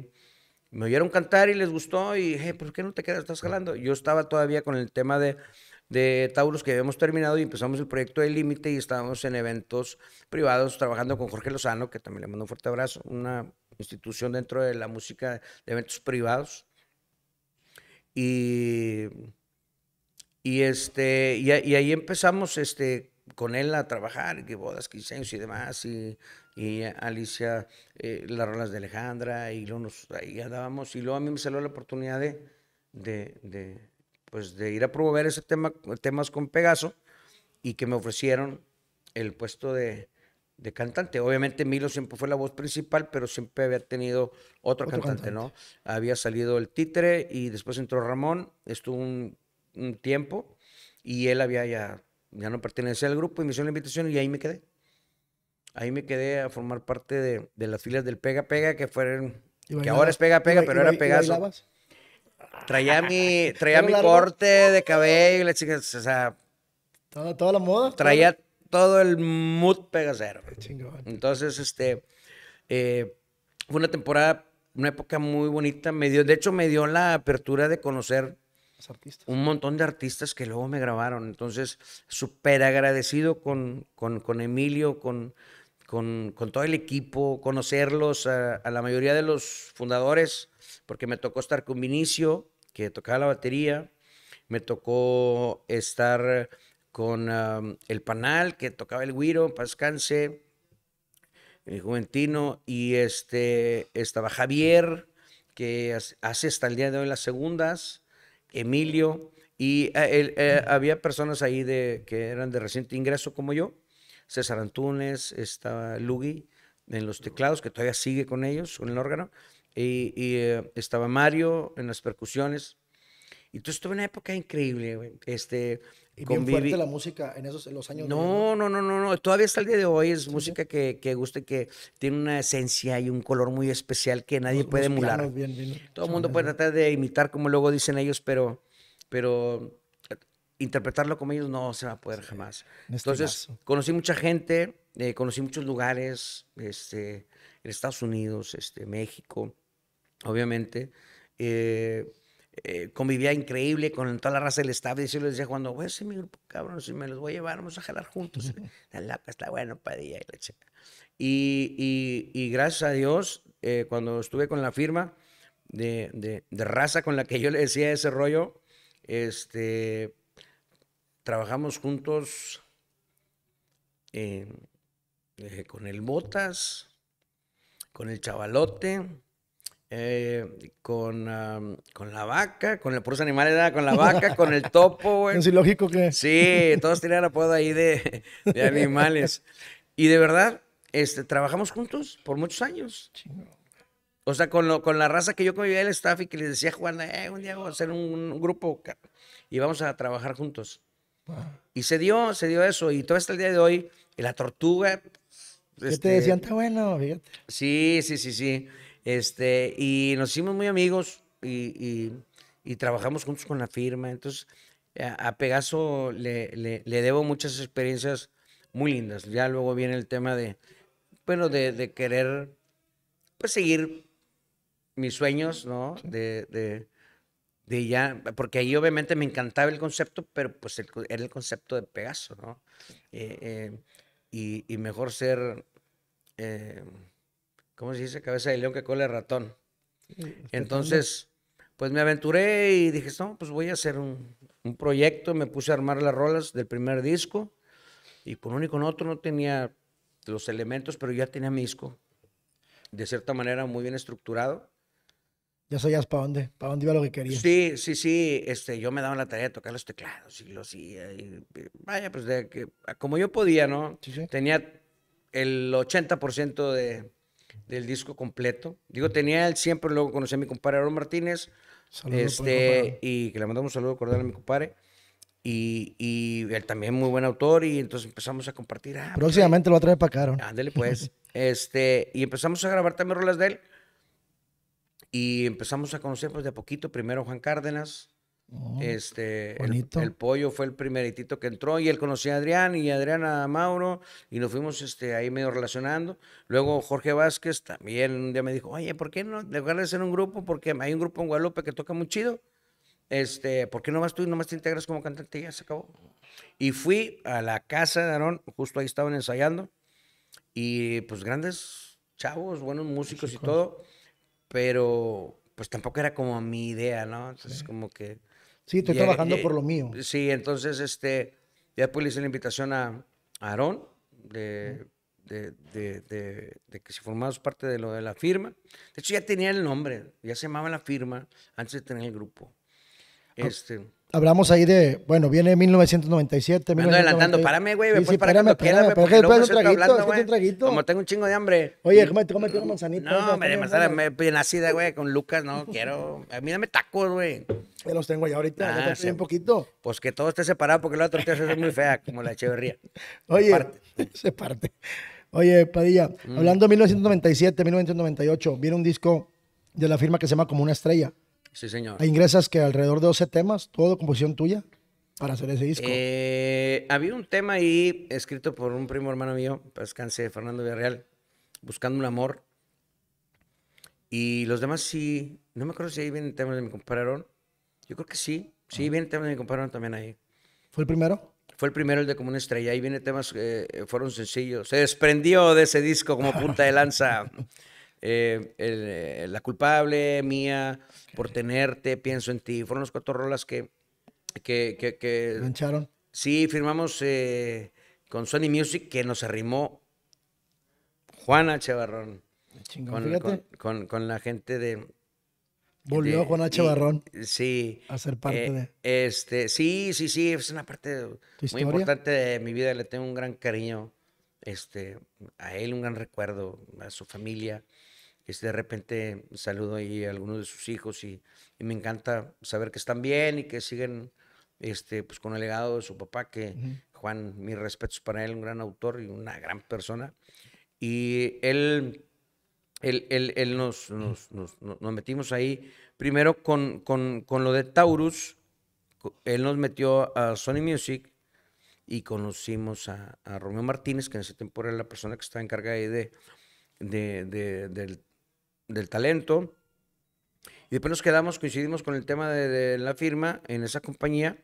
me oyeron cantar y les gustó y dije, ¿por qué no te quedas? Estás jalando. Yo estaba todavía con el tema de, de que habíamos terminado y empezamos el proyecto de Límite y estábamos en eventos privados trabajando con Jorge Lozano, que también le mando un fuerte abrazo, una institución dentro de la música de eventos privados. Y, y, este, y, ahí empezamos este, con él a trabajar, que bodas, quince años y demás, y y Alicia, eh, las rolas de Alejandra, y luego nos, ahí andábamos. Y luego a mí me salió la oportunidad de, pues de ir a promover ese tema, temas con Pegaso, y que me ofrecieron el puesto de, cantante. Obviamente Milo siempre fue la voz principal, pero siempre había tenido otro, cantante, ¿no? Había salido el títere y después entró Ramón, estuvo un, tiempo y él había ya, ya no pertenecía al grupo y me hizo la invitación y ahí me quedé ahí me quedé a formar parte de, las filas del Pega Pega, que fueron, que ahora es Pega Pega, pero era Pegaso. Traía mi, traía mi corte de cabello, la chica, o sea... ¿Toda, la moda? Traía todo el mood pegacero. Entonces, este, eh, fue una temporada, una época muy bonita. Me dio, de hecho, me dio la apertura de conocer un montón de artistas que luego me grabaron. Entonces, súper agradecido con, con, con Emilio, con, con, todo el equipo, conocerlos, a, la mayoría de los fundadores, porque me tocó estar con Vinicio, que tocaba la batería, me tocó estar con el Panal, que tocaba el guiro, Pascanse, el Juventino, y este, estaba Javier, que hace hasta el día de hoy las segundas, Emilio, y eh, eh, había personas ahí de, que eran de reciente ingreso como yo, César Antunes, estaba Lugui en los teclados, que todavía sigue con ellos, con el órgano, y, eh, estaba Mario en las percusiones. Y entonces tuve una época increíble, Este, y bien fuerte la música en esos los años. No, no, no, no, no. Todavía hasta el día de hoy es música Que, que, gusta que tiene una esencia y un color muy especial que nadie puede emular. Todo el mundo puede tratar de imitar, como luego dicen ellos, pero, pero interpretarlo como ellos no se va a poder jamás. Entonces, conocí mucha gente, eh, conocí muchos lugares, este, en Estados Unidos, este, México, obviamente. Eh, eh, convivía increíble con toda la raza del staff. Y yo les decía, cuando voy a mi grupo, cabrón, si me los voy a llevar, vamos a jalar juntos. la está bueno, padilla y la Y, gracias a Dios, cuando estuve con la firma de, de, raza con la que yo le decía ese rollo, este, trabajamos juntos eh, eh, con el Botas, con el Chavalote, eh, con, con, la vaca, con el puro Animal con la vaca, con el topo, güey. Es lógico que. Sí, todos tenían apodo ahí de, de animales. y de verdad, este, trabajamos juntos por muchos años. O sea, con, lo, con la raza que yo convivía el staff y que les decía, Juan, un día vamos a hacer un grupo y vamos a trabajar juntos. Y se dio, se dio eso. Y todo hasta el día de hoy, la tortuga. te este, decían, está bueno, fíjate. Sí, sí, sí, sí. Este, y nos hicimos muy amigos y, trabajamos juntos con la firma. Entonces, a, Pegaso le, debo muchas experiencias muy lindas. Ya luego viene el tema de, bueno, de, querer, pues, seguir mis sueños, ¿no? de ya, porque ahí obviamente me encantaba el concepto, pero pues era el concepto de Pegaso, ¿no? Eh, eh, y, mejor ser, eh, ¿cómo se dice? Cabeza de león que cola de ratón. Mm, Entonces, pues me aventuré y dije, no, pues voy a hacer un, un proyecto, me puse a armar las rolas del primer disco y con uno y con otro no tenía los elementos, pero ya tenía mi disco, de cierta manera muy bien estructurado. Ya sabías para dónde, para dónde iba lo que querías. Sí, sí, sí. Este, yo me daba la tarea de tocar los teclados y los y, vaya, pues de que como yo podía, ¿no? Tenía el 80% de, del disco completo. Digo, tenía el siempre. luego conocí a mi compadre Aaron Martínez. este, y que le mandamos un saludo cordial a mi compadre. Y, y, él también muy buen autor y entonces empezamos a compartir. Ah, pues, Próximamente lo va a para acá, Ándale, pues. este, y empezamos a grabar también rolas de él. Y empezamos a conocer pues de a poquito, primero Juan Cárdenas, oh, este, el, pollo fue el primeritito que entró y él conocía a Adrián y Adrián a Mauro y nos fuimos este, ahí medio relacionando. Luego Jorge Vázquez también un día me dijo, oye, ¿por qué no? dejar de ser un grupo, porque hay un grupo en Guadalupe que toca muy chido, este, ¿por qué no vas tú y nomás te integras como cantante? Y ya se acabó. Y fui a la casa de Aarón, justo ahí estaban ensayando, y pues grandes chavos, buenos músicos. y todo pero pues tampoco era como mi idea, ¿no? Entonces, como que... Sí, estoy trabajando por lo mío. Sí, entonces, este, ya después pues, le hice la invitación a, Aarón de, de, de, que si formamos parte de lo de la firma. De hecho, ya tenía el nombre, ya se llamaba la firma antes de tener el grupo. Ah, este hablamos ahí de, bueno, viene 1997. Me ando adelantando, párame, güey, después pues, para cuando que me quieras, güey. un traguito, un traguito. Como tengo un chingo de hambre. Oye, cómete, cómete una manzanita. No, me manzana bien nacida, güey, con Lucas, no quiero. A mí dame tacos, güey. Ya los tengo ya ahorita, ah, sí. un poquito. Pues que todo esté separado porque la tortilla es muy fea, como la Echeverría. Oye, se parte. Oye, Padilla, mm. hablando de 1997, 1998, viene un disco de la firma que se llama Como una estrella. Sí, señor. ingresas que alrededor de 12 temas, todo composición tuya, para hacer ese disco. Eh, había un tema ahí escrito por un primo hermano mío, descanse, Fernando Villarreal, Buscando un amor. Y los demás sí, no me acuerdo si ahí vienen temas de mi compararon. Yo creo que sí, sí, vienen temas de mi compararon también ahí. ¿Fue el primero? Fue el primero, el de Como una estrella. Ahí viene temas que eh, fueron sencillos. Se desprendió de ese disco como punta de lanza. Eh, eh, la culpable, mía, por tenerte, pienso en ti. Fueron las cuatro rolas que... que, que, ¿Lancharon? Sí, firmamos eh, con Sony Music que nos arrimó Juana Chavarrón. Ah, con, la gente de... Volvió con Juana sí. A ser parte de... Este, sí, sí, sí, es una parte muy importante de mi vida. Le tengo un gran cariño este, a él, un gran recuerdo, a su familia. Este, de repente saludo ahí a algunos de sus hijos y, me encanta saber que están bien y que siguen este, pues, con el legado de su papá, que Juan, mis respetos para él, un gran autor y una gran persona. Y él, él, nos, nos, metimos ahí, primero con, con, lo de Taurus, él nos metió a Sony Music y conocimos a, Romeo Martínez, que en ese tiempo era la persona que estaba encargada de, de, del talento. Y después nos quedamos, coincidimos con el tema de, la firma en esa compañía.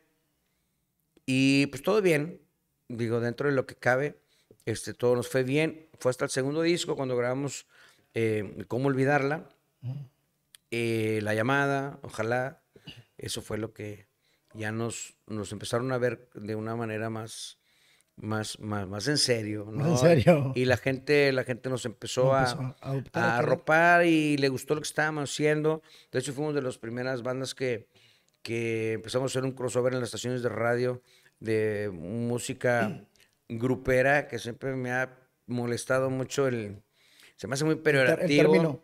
Y pues todo bien, digo, dentro de lo que cabe, este, todo nos fue bien. Fue hasta el segundo disco cuando grabamos eh, Cómo Olvidarla, eh, La Llamada, Ojalá. Eso fue lo que ya nos, nos empezaron a ver de una manera más, más, más, más en serio, ¿no? serio. Y la gente, la gente nos empezó, a, arropar y le gustó lo que estábamos haciendo. De hecho, fuimos de las primeras bandas que, que empezamos a hacer un crossover en las estaciones de radio de música grupera, que siempre me ha molestado mucho el... Se me hace muy peyorativo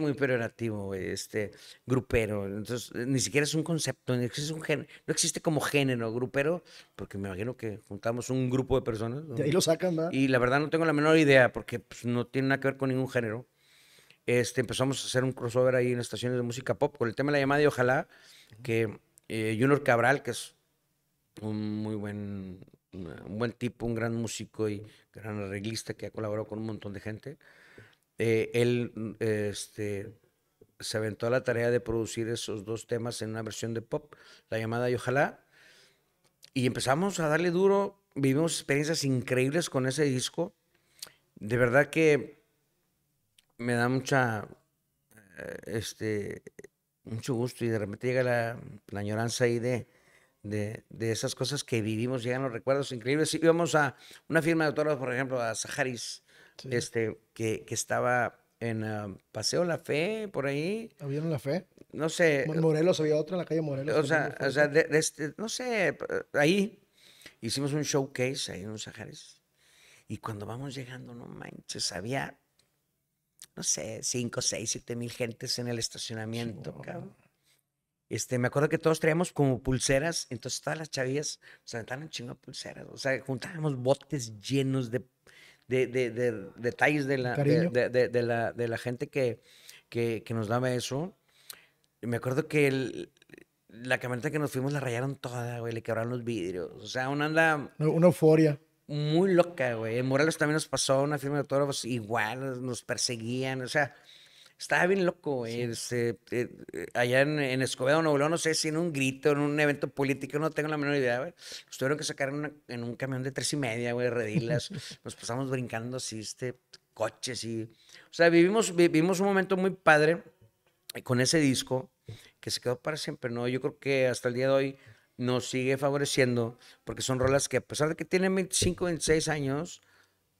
muy peronativo, este, grupero. Entonces, eh, ni siquiera es un concepto, no existe, un género, no existe como género grupero, porque me imagino que juntamos un grupo de personas. Y lo sacan, Y la verdad no tengo la menor idea, porque pues, no tiene nada que ver con ningún género. Este, empezamos a hacer un crossover ahí en estaciones de música pop con el tema de la llamada y ojalá que eh, Junior Cabral, que es un muy buen, un buen tipo, un gran músico y gran arreglista que ha colaborado con un montón de gente, eh, él mm, este, se aventó a la tarea de producir esos dos temas en una versión de pop, la llamada Y Ojalá. Y empezamos a darle duro, vivimos experiencias increíbles con ese disco. De verdad que me da mucha, eh, este, mucho gusto y de repente llega la, añoranza ahí de, de, esas cosas que vivimos, llegan los recuerdos increíbles. íbamos a una firma de autógrafos, por ejemplo, a Saharis, este, que, que, estaba en um, Paseo La Fe, por ahí. ¿Había en La Fe? No sé. En Morelos, había otra en la calle Morelos. O sea, o sea este, no sé, eh, ahí hicimos un showcase ahí en los Sahares. Y cuando vamos llegando, no manches, había, no sé, 5, 6, 7 mil gentes en el estacionamiento, Este, me acuerdo que todos traíamos como pulseras, entonces todas las chavillas se aventaron chingo pulseras. O sea, juntábamos botes llenos de de, de, de, de detalles de la, de, la, gente que, que, nos daba eso. Me acuerdo que el, la camioneta que nos fuimos la rayaron toda, güey, le quebraron los vidrios. O sea, una anda... Una euforia. Muy loca, güey. En Morales también nos pasó una firma de autógrafos, igual nos perseguían, o sea... Estaba bien loco, güey. Este, eh, eh, allá en, en Escobedo, Nuevo León, no sé si en un grito, en un evento político, no tengo la menor idea, güey. Nos tuvieron que sacar una, en un camión de tres y media, güey, redilas. Nos pasamos brincando así, este, coches y... O sea, vivimos, vivimos un momento muy padre con ese disco que se quedó para siempre, ¿no? Yo creo que hasta el día de hoy nos sigue favoreciendo porque son rolas que a pesar de que tienen 25, 26 años,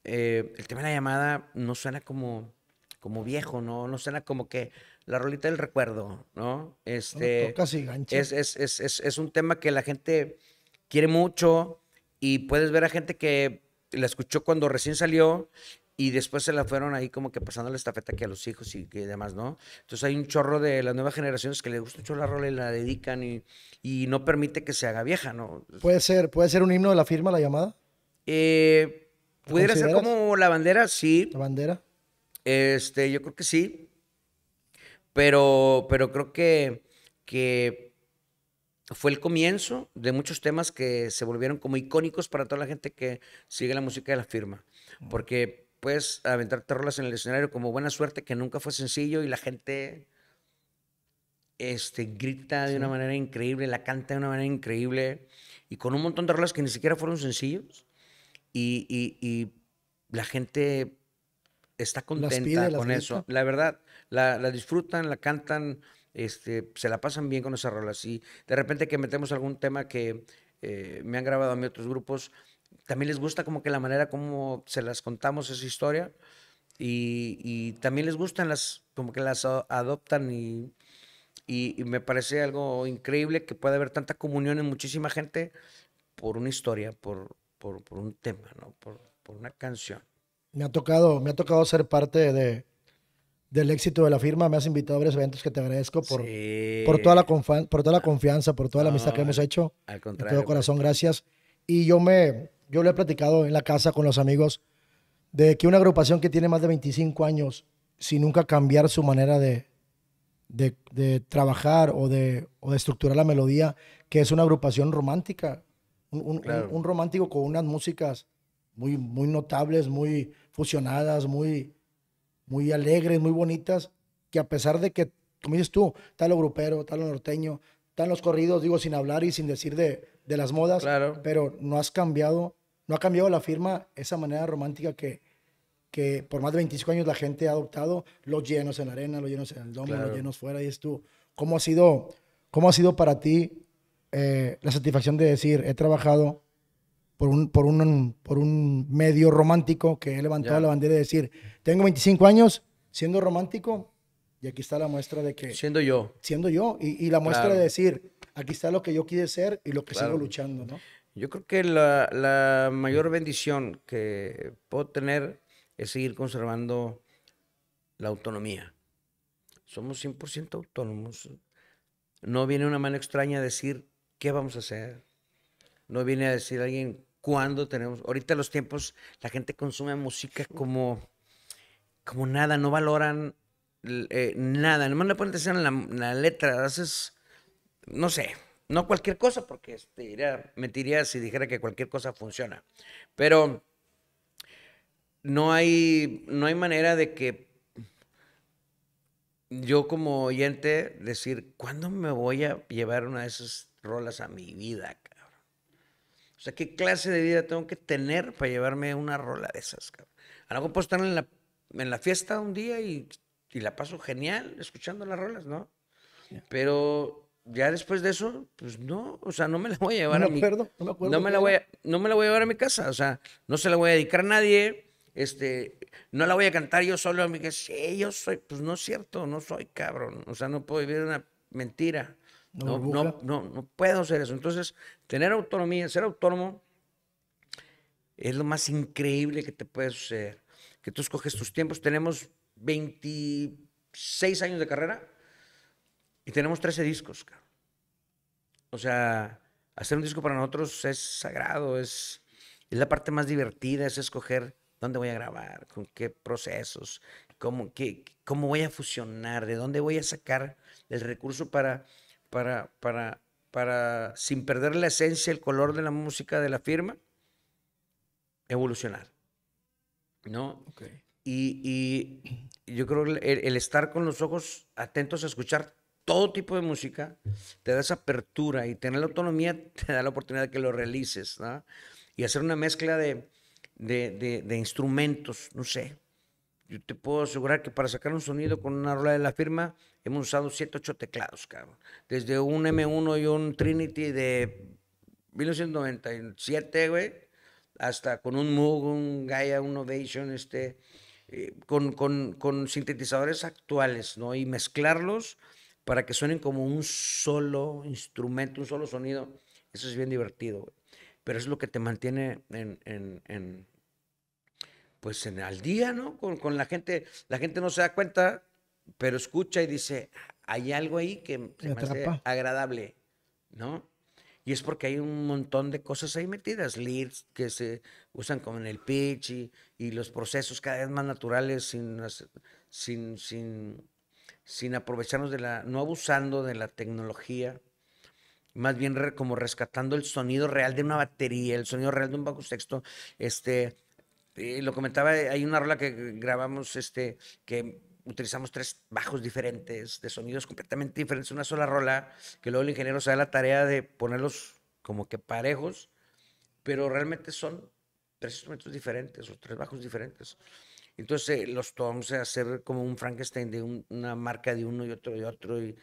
eh, el tema de la llamada no suena como como viejo, ¿no? No suena como que la rolita del recuerdo, ¿no? Este, casi es, es, un tema que la gente quiere mucho y puedes ver a gente que la escuchó cuando recién salió y después se la fueron ahí como que pasando la estafeta aquí a los hijos y que demás, ¿no? Entonces hay un chorro de las nuevas generaciones que le gusta mucho la rola y la dedican y, no permite que se haga vieja, ¿no? ¿Puede ser, puede ser un himno de la firma, la llamada? Eh, ¿Pudiera ser como la bandera? Sí. ¿La bandera? Este, yo creo que sí. Pero, pero creo que, que fue el comienzo de muchos temas que se volvieron como icónicos para toda la gente que sigue la música de la firma. Mm. Porque puedes aventarte rolas en el escenario como Buena Suerte, que nunca fue sencillo y la gente este, grita de una manera increíble, la canta de una manera increíble y con un montón de rolas que ni siquiera fueron sencillos. y, y la gente está contenta con eso. La verdad, la, disfrutan, la cantan, este, se la pasan bien con esas rolas. Y de repente que metemos algún tema que eh, me han grabado a mí otros grupos, también les gusta como que la manera como se las contamos esa historia. Y, también les gustan las, como que las adoptan y, y, me parece algo increíble que pueda haber tanta comunión en muchísima gente por una historia, por, por, un tema, ¿no? por, por una canción me ha tocado, me ha tocado ser parte de, del éxito de la firma. Me has invitado a varios eventos que te agradezco por, por, toda, la por toda la confianza, por toda la amistad que hemos hecho. De todo pues. corazón, gracias. Y yo me, yo lo he platicado en la casa con los amigos de que una agrupación que tiene más de 25 años, sin nunca cambiar su manera de, de, trabajar o de, estructurar la melodía, que es una agrupación romántica. Un, romántico con unas músicas muy, muy notables, muy, fusionadas, muy, muy alegres, muy bonitas, que a pesar de que, como dices tú, tal lo grupero, está lo norteño, están los corridos, digo, sin hablar y sin decir de, de las modas, pero no has cambiado, no ha cambiado la firma esa manera romántica que, que por más de 25 años la gente ha adoptado, los llenos en la arena, los llenos en el domo, los llenos fuera, y es tú. ¿Cómo ha sido, cómo ha sido para ti eh, la satisfacción de decir, he trabajado por un, por un, por un medio romántico que he levantado la bandera de decir, tengo 25 años siendo romántico y aquí está la muestra de que... Siendo yo. Siendo yo y, y la muestra de decir, aquí está lo que yo quise ser y lo que sigo luchando, ¿no? Yo creo que la, la, mayor bendición que puedo tener es seguir conservando la autonomía. Somos 100% autónomos. No viene una mano extraña a decir qué vamos a hacer. No viene a decir alguien cuando tenemos, ahorita los tiempos, la gente consume música como, como nada, no valoran eh, nada, nomás le ponen a la, la, letra, haces, no sé, no cualquier cosa, porque este, mentiría si dijera que cualquier cosa funciona, pero no hay, no hay manera de que yo como oyente decir, ¿cuándo me voy a llevar una de esas rolas a mi vida? O sea, ¿qué clase de vida tengo que tener para llevarme una rola de esas? Cabrón? A lo mejor puedo estar en la, en la fiesta un día y, la paso genial escuchando las rolas, ¿no? Pero ya después de eso, pues no, o sea, no me la voy a llevar a mi no me la voy a, no me la voy a llevar a mi casa, o sea, no se la voy a dedicar a nadie, este, no la voy a cantar yo solo, me que sí, yo soy, pues no es cierto, no soy cabrón, o sea, no puedo vivir una mentira. No, no, no, no, puedo hacer eso. Entonces, tener autonomía, ser autónomo, es lo más increíble que te puede suceder. Que tú escoges tus tiempos. Tenemos 26 años de carrera y tenemos 13 discos. O sea, hacer un disco para nosotros es sagrado, es, es la parte más divertida, es escoger dónde voy a grabar, con qué procesos, cómo, qué, cómo voy a fusionar, de dónde voy a sacar el recurso para para, para, para, sin perder la esencia, el color de la música de la firma, evolucionar. ¿No? Y, yo creo el, el estar con los ojos atentos a escuchar todo tipo de música te da esa apertura y tener la autonomía te da la oportunidad de que lo realices, Y hacer una mezcla de, de, instrumentos, no sé. Yo te puedo asegurar que para sacar un sonido con una rola de la firma hemos usado 8 teclados, cabrón. Desde un M1 y un Trinity de 1997, güey, hasta con un Moog, un Gaia, un Ovation, este, eh, con, sintetizadores actuales, ¿no? Y mezclarlos para que suenen como un solo instrumento, un solo sonido. Eso es bien divertido, güey. Pero es lo que te mantiene en, pues en, al día, ¿no? Con, con la gente, la gente no se da cuenta pero escucha y dice, hay algo ahí que me hace agradable, ¿no? Y es porque hay un montón de cosas ahí metidas, leads que se usan como en el pitch y, los procesos cada vez más naturales sin, sin, sin, sin aprovecharnos de la, no abusando de la tecnología, más bien como rescatando el sonido real de una batería, el sonido real de un bajo sexto, este... Eh, lo comentaba, hay una rola que grabamos este, que utilizamos tres bajos diferentes, de sonidos completamente diferentes, una sola rola, que luego el ingeniero se da la tarea de ponerlos como que parejos, pero realmente son tres instrumentos diferentes o tres bajos diferentes. Entonces eh, los tomamos a eh, hacer como un Frankenstein de una marca de uno y otro y otro y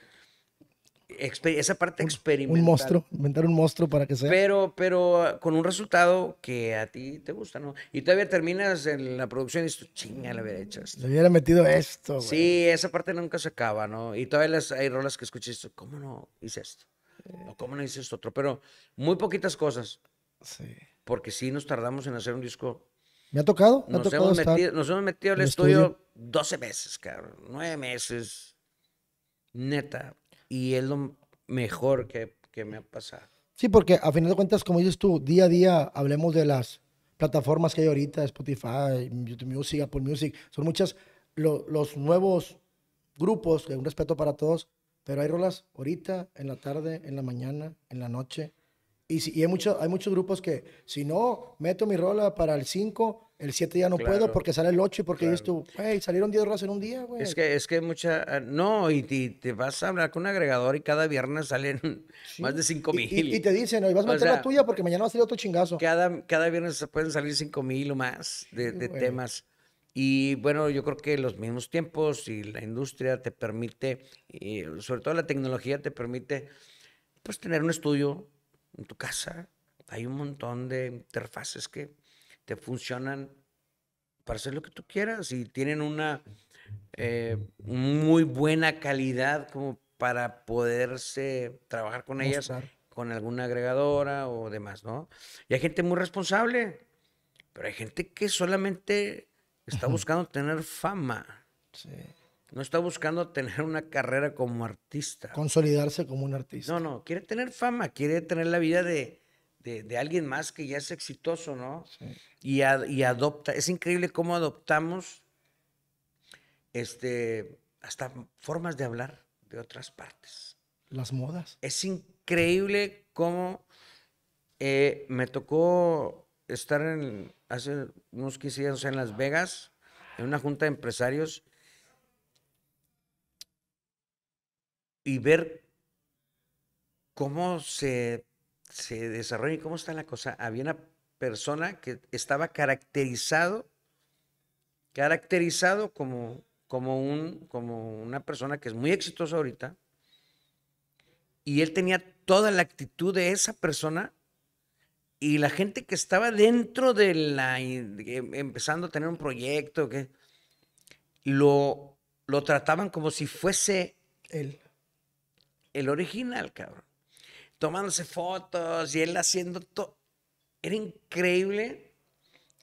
esa parte experimental. Un monstruo, inventar un monstruo para que sea. Pero, pero con un resultado que a ti te gusta, ¿no? Y todavía terminas en la producción y dices, chinga, le hubiera hecho esto. Le hubiera metido esto. Güey. Sí, esa parte nunca se acaba, ¿no? Y todavía hay rolas que escuchas, ¿cómo no hice esto? O ¿Cómo no hice esto otro? Pero muy poquitas cosas. Sí. Porque sí nos tardamos en hacer un disco. Me ha tocado. nos, hemos metido, al estudio, estudio 12 meses, cabrón. 9 meses. Neta, y es lo mejor que, me ha pasado. Sí, porque a final de cuentas, como dices tú, día a día hablemos de las plataformas que hay ahorita, Spotify, YouTube Music, Apple Music, son muchas los nuevos grupos, que un respeto para todos, pero hay rolas ahorita, en la tarde, en la mañana, en la noche, y, hay, mucho, hay muchos grupos que, si no, meto mi rola para el 5, el 7 ya no puedo porque sale el 8 y porque claro. dices tú, hey, salieron 10 rolas en un día, güey. Es que, es que mucha. Ah, no, y te, vas a hablar con un agregador y cada viernes salen más de 5 mil. Y, te dicen, hoy vas a meter la tuya porque mañana va a salir otro chingazo. Cada, cada viernes pueden salir 5 mil o más de, temas. Y bueno, yo creo que los mismos tiempos y la industria te permite, y sobre todo la tecnología te permite, pues tener un estudio, en tu casa. Hay un montón de interfaces que te funcionan para hacer lo que tú quieras y tienen una eh, muy buena calidad como para poderse trabajar con ellas con alguna agregadora o demás, ¿no? Y hay gente muy responsable, pero hay gente que solamente está buscando tener fama. Sí. No está buscando tener una carrera como artista. Consolidarse como un artista. No, no, quiere tener fama, quiere tener la vida de, alguien más que ya es exitoso, ¿no? Y, y adopta. Es increíble cómo adoptamos este, hasta formas de hablar de otras partes. Las modas. Es increíble cómo eh, me tocó estar en, hace unos 15 días, en Las Vegas, en una junta de empresarios y ver cómo se, desarrolla y cómo está la cosa. Había una persona que estaba caracterizado, caracterizado como, como, un, como una persona que es muy exitosa ahorita, y él tenía toda la actitud de esa persona y la gente que estaba dentro de la em, empezando a tener un proyecto que lo lo trataban como si fuese él el original, cabrón. Tomándose fotos y él haciendo todo. Era increíble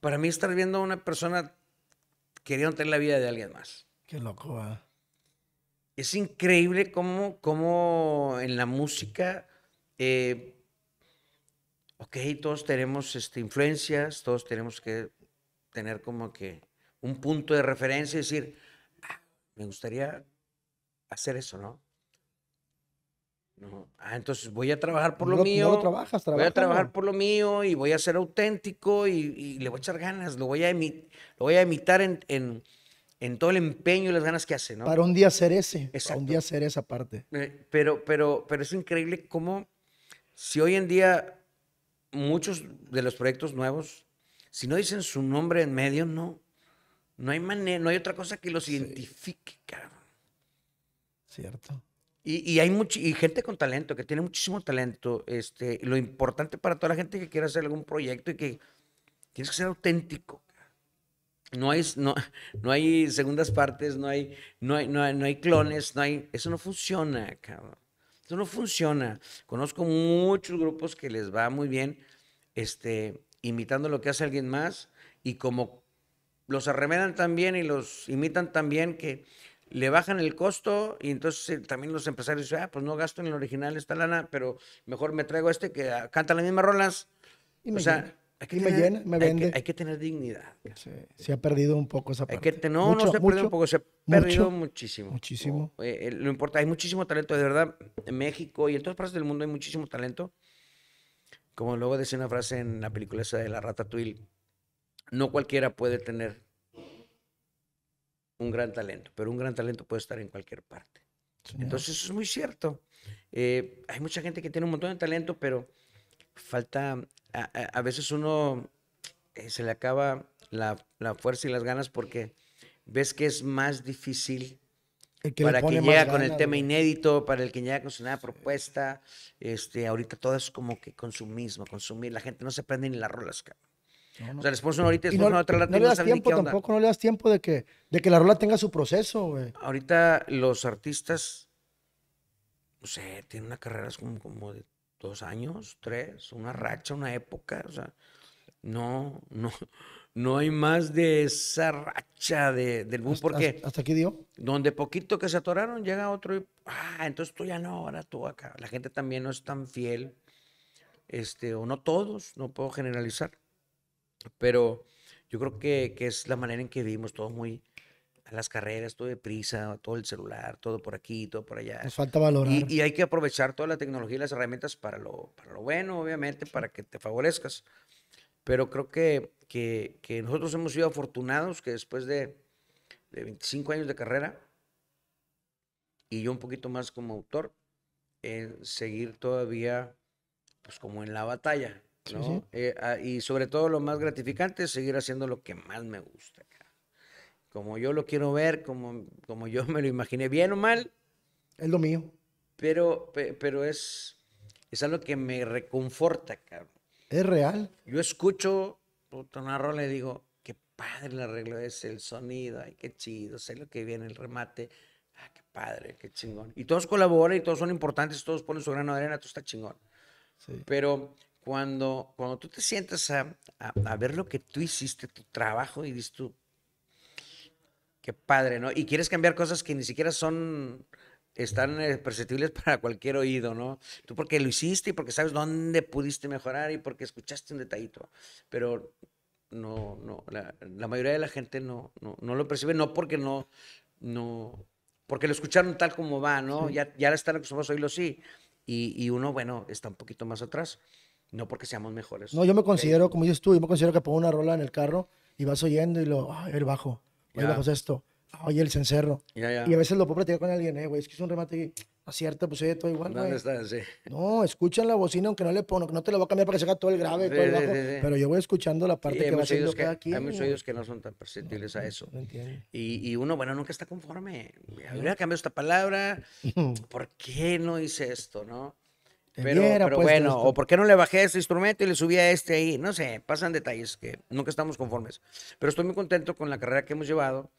para mí estar viendo a una persona queriendo tener la vida de alguien más. Qué loco, ¿eh? Es increíble cómo, cómo en la música, eh, ok, todos tenemos este, influencias, todos tenemos que tener como que un punto de referencia y decir, ah, me gustaría hacer eso, ¿no? Ah, entonces voy a trabajar por lo mío. trabajas, voy a trabajar por lo mío y voy a ser auténtico y, le voy a echar ganas, lo voy a, lo voy a imitar en, todo el empeño y las ganas que hace, ¿no? Para un día ser ese, para un día ser esa parte. Eh, pero, pero, pero es increíble cómo si hoy en día muchos de los proyectos nuevos, si no dicen su nombre en medio, no, no hay no hay otra cosa que los identifique, cabrón. Cierto. Y, hay mucha gente con talento, que tiene muchísimo talento. Este, lo importante para toda la gente que quiere hacer algún proyecto y que tienes que ser auténtico. No hay, no, no hay segundas partes, no hay, no, no, hay, clones, no hay, eso no funciona, cabrón. Eso no funciona. Conozco muchos grupos que les va muy bien este, imitando lo que hace alguien más y como los arremedan también bien y los imitan tan bien que le bajan el costo y entonces eh, también los empresarios dicen, ah, pues no gasto en el original esta lana, pero mejor me traigo este que ah, canta la misma rolas. Y o sea, hay que, tener, llena, me vende. Hay, dignidad. se ha perdido un poco esa parte. no, no se ha perdido un poco, se ha perdido muchísimo. Muchísimo. Eh, eh, lo importa, hay muchísimo talento, de verdad, en México y en todas partes del mundo hay muchísimo talento. Como luego decía una frase en la película esa de La Rata Tuil, no cualquiera puede tener un gran talento, pero un gran talento puede estar en cualquier parte. Entonces eso es muy cierto. Eh, hay mucha gente que tiene un montón de talento, pero falta, a, veces uno eh, se le acaba la, fuerza y las ganas porque ves que es más difícil que para quien llega con el tema inédito, para el que llega con su nueva propuesta. Este, ahorita todo es como que consumismo, consumir. La gente no se prende ni las rolas, o sea, el esposo ahorita, es no, le das tiempo tampoco, no le das tiempo de que, de que la rola tenga su proceso, güey. Ahorita los artistas, no sé, tienen una carrera como, como de dos años, tres, una racha, una época, o sea, no, no, no hay más de esa racha de, del boom, porque... ¿Hasta aquí dio? Donde poquito que se atoraron, llega otro y, ah, entonces tú ya no, ahora tú acá. La gente también no es tan fiel, este, o no todos, no puedo generalizar pero yo creo que, que es la manera en que vivimos, todos muy a las carreras, todo deprisa, todo el celular, todo por aquí, todo por allá. Nos falta valorar. Y, hay que aprovechar toda la tecnología y las herramientas para lo, para lo bueno, obviamente, para que te favorezcas. Pero creo que, que, que nosotros hemos sido afortunados que después de, de 25 años de carrera, y yo un poquito más como autor, en seguir todavía, pues como en la batalla, eh, ah, y sobre todo lo más gratificante es seguir haciendo lo que más me gusta. Como yo lo quiero ver, como, como yo me lo imaginé, bien o mal. Es lo mío. Pero, pero es, es algo que me reconforta, cabrón. Es real. Yo escucho una rola y digo, qué padre el arreglo es, el sonido, ay, qué chido, sé lo que viene, el remate. Ah, qué padre, qué chingón. Y todos colaboran y todos son importantes, todos ponen su grano de arena, todo está chingón. Sí. Pero cuando, cuando tú te sientas a, a, ver lo que tú hiciste, tu trabajo, y dices tú, qué padre, ¿no? Y quieres cambiar cosas que ni siquiera son, están eh, perceptibles para cualquier oído, ¿no? Tú porque lo hiciste y porque sabes dónde pudiste mejorar y porque escuchaste un detallito, pero no, no, la, mayoría de la gente no, no, lo percibe, no porque no, no, porque lo escucharon tal como va, ¿no? Ya Ya, ya están acostumbrados a lo sí. Y, y uno, bueno, está un poquito más atrás. No porque seamos mejores. No, yo me considero, como dices tú, yo me considero que pongo una rola en el carro y vas oyendo y lo, ay, el bajo, el bajo es esto, oye, el cencerro. Y a veces lo puedo platicar con alguien, eh, güey, es que es un remate y acierta, pues oye, todo igual, ¿Dónde está? No, escuchan la bocina aunque no le pongo, no te la voy a cambiar para que se haga todo el grave, todo pero yo voy escuchando la parte que va haciendo que, cada Hay muchos oídos que no son tan perceptibles a eso. y, y, uno, bueno, nunca está conforme. Habría cambiado esta palabra, ¿por qué no hice esto, no? pero, pues, bueno, o por qué no le bajé a este instrumento y le subí a este ahí. No sé, pasan detalles que nunca estamos conformes. Pero estoy muy contento con la carrera que hemos llevado.